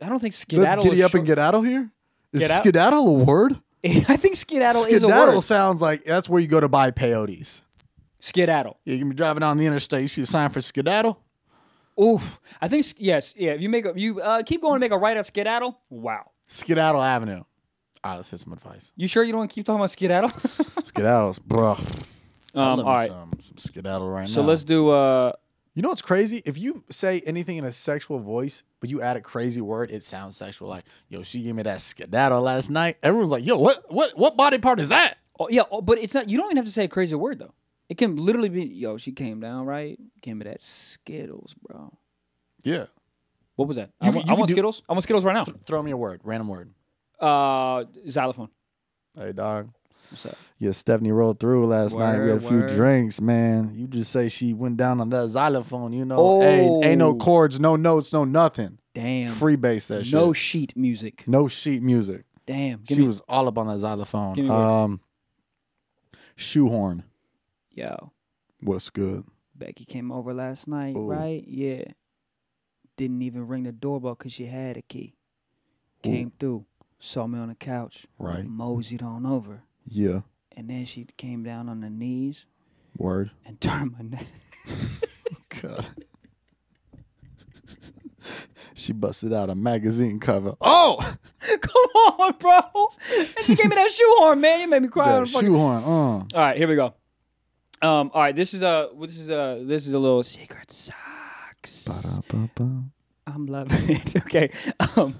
I don't think skedaddle. Let's giddy up and
get out of here. Is get skedaddle out? a word?
I think skedaddle, skedaddle is a word.
sounds like that's where you go to buy peyotes. Skedaddle. Yeah, you can be driving on the interstate. You see a sign for skedaddle.
Oof. I think yes. Yeah. If you make a you uh, keep going to make a right at skedaddle. Wow.
Skedaddle Avenue. Ah, let's hit some advice. You sure you don't want to keep talking about skedaddle? Skedaddles, bro. Um, some, some skedaddle right now. So let's do. Uh, You know what's crazy? If you say anything in a sexual voice, but you add a crazy word, it sounds sexual. Like, yo, she gave me that skedaddle last night. Everyone's like, yo, what, what, what body part is that? oh, yeah, oh, but it's not. You don't even have to say a crazy word though. It can literally be, yo, she came
down right. gave me that Skittles, bro. Yeah. What was that? I, You want, you I want do-
Skittles. I want Skittles right now. Throw me a word, random word.
Uh, xylophone.
Hey, dog. What's up? Yeah, Stephanie rolled through last word, night. We had a word. few drinks, man. You just say she went down on that xylophone, you know. Oh. Ain't, ain't no oh. chords, no notes, no nothing. Damn. Free bass that no shit. No sheet music. No sheet music. Damn. Give she me, was all up on that xylophone. Um Shoehorn. Yo. What's good?
Becky came over last night, Ooh. right? Yeah. Didn't even ring the doorbell because she had a key. Came Ooh. through saw me on the couch, right? Moseyed on over. Yeah. And then she came down on her knees.
Word. And turned my neck. God. She busted out a magazine cover.
Oh, come on, bro! And she gave me that shoehorn, man. You made me cry. That on the shoehorn. Uh. All right, here we go. Um, all right, this is a this is a this is a little secret socks. Ba -da -ba -ba. I'm loving it. okay. Um, all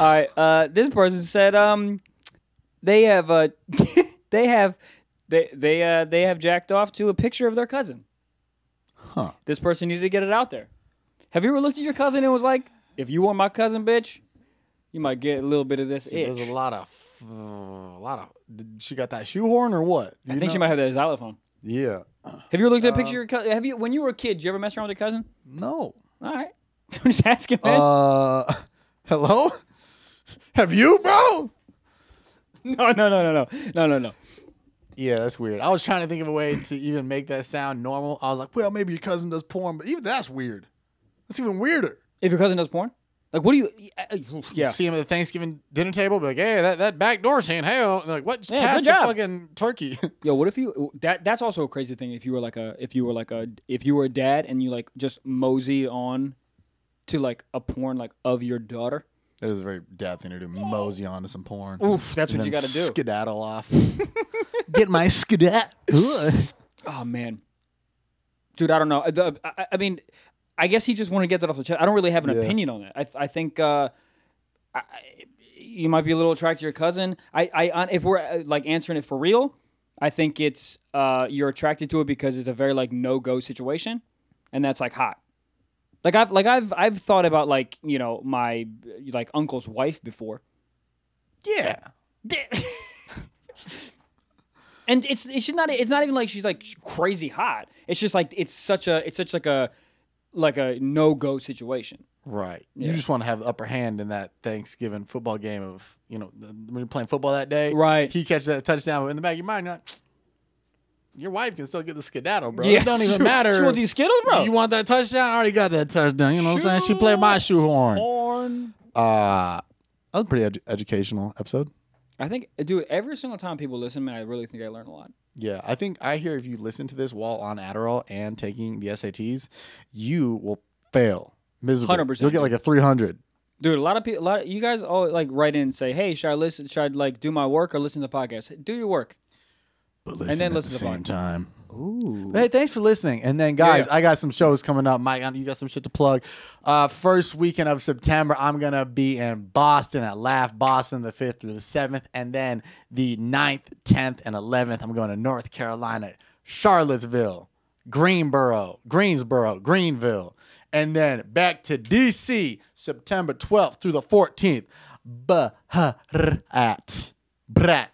right. Uh, this person said um, they have uh, they have they they uh, they have jacked off to a picture of their cousin. Huh. This person needed to get it out there. Have you ever looked at your cousin and was like, "If you were my cousin, bitch, you might get a little bit of this." itch. There's a lot of
uh, a lot of. Did she got that shoehorn or what?
I think know? she might have that xylophone. Yeah. Have you ever looked at a picture? Of um, your cousin? Have you when you were a kid? Did you ever mess around with your cousin? No. All right.
I'm just asking, man. Uh, hello? Have you, bro? No, no, no, no, no, no, no, no. Yeah, that's weird. I was trying to think of a way to even make that sound normal. I was like, well, maybe your cousin does porn, but even that's weird. That's even weirder. If your cousin does porn, like, what do you? Uh, yeah, see him at the Thanksgiving dinner table, be like, hey, that, that back door saying hey, like, what?
Just yeah, pass the job. fucking turkey. Yo, what if you? That that's also a crazy thing. If you were like a, if you were like a, if you were a dad and you like just mosey on to like a porn like of
your daughter. That is a very dad thing to do. Mosey onto some porn. Oof, that's what you got to do. Skedaddle off. Get my skedaddle. oh man,
dude, I don't know. The, I, I, mean, I guess he just wanted to get that off the chest. I don't really have an yeah. opinion on that. I, I think uh, I, you might be a little attracted to your cousin. I, I, if we're uh, like answering it for real, I think it's uh, you're attracted to it because it's a very like no go situation, and that's like hot. Like I've like I've I've thought about like you know my like uncle's wife before. Yeah. and it's it's not it's not even like she's like crazy hot. It's just like it's such a it's such like a like a no go situation.
Right. Yeah. You just want to have the upper hand in that Thanksgiving football game of you know when you're playing football that day. Right. He catches that touchdown, but in the back of your mind, you're like your wife can still get the skedaddle, bro. Yeah, it don't even matter. She want these Skittles, bro. You want that touchdown? I already got that touchdown. You know what I'm saying? She played my shoehorn. Horn. Uh, that was a pretty educational episode.
I think, dude, every single time people listen, man, I really think I learn a lot.
Yeah, I think I hear if you listen to this while on Adderall and taking the SATs, you will fail miserably. 100%. You'll get like a 300.
Dude, a lot of people, a lot of, you guys all like write in and say, hey, should I listen? Should I like do my work or listen to the podcast? Do your work but listen and then at listen the to same
time. Ooh. Hey, thanks for listening. And then, guys, Yeah, I got some shows coming up. Mike, you got some shit to plug. Uh, first weekend of September, I'm going to be in Boston at Laugh Boston, the 5th through the 7th. And then the 9th, 10th, and 11th, I'm going to North Carolina, Charlottesville, Greenboro, Greensboro, Greenville. And then back to D.C. September 12th through the 14th. At Brat.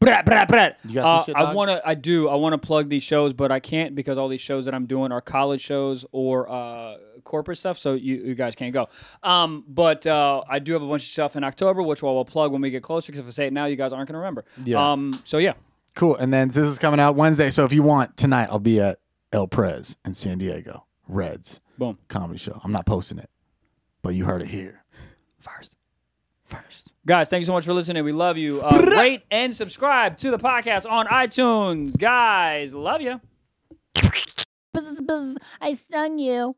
Brat, brat, brat.
You got some uh, shit, dog? I want to. I do. I want to plug these shows, but I can't because all these shows that I'm doing are college shows or uh, corporate stuff, so you, you guys can't go. Um, but uh, I do have a bunch of stuff in October, which I will plug when we get closer. Because if I say it now, you guys aren't gonna remember. Yeah.
Um. So yeah. Cool. And then this is coming out Wednesday. So if you want tonight, I'll be at El Prez in San Diego. Reds. Boom. Comedy show. I'm not posting it, but you heard it here. First.
First. Guys, thank you so much for listening. We love you. Uh, rate and subscribe to the podcast on iTunes. Guys, love you. I stung you.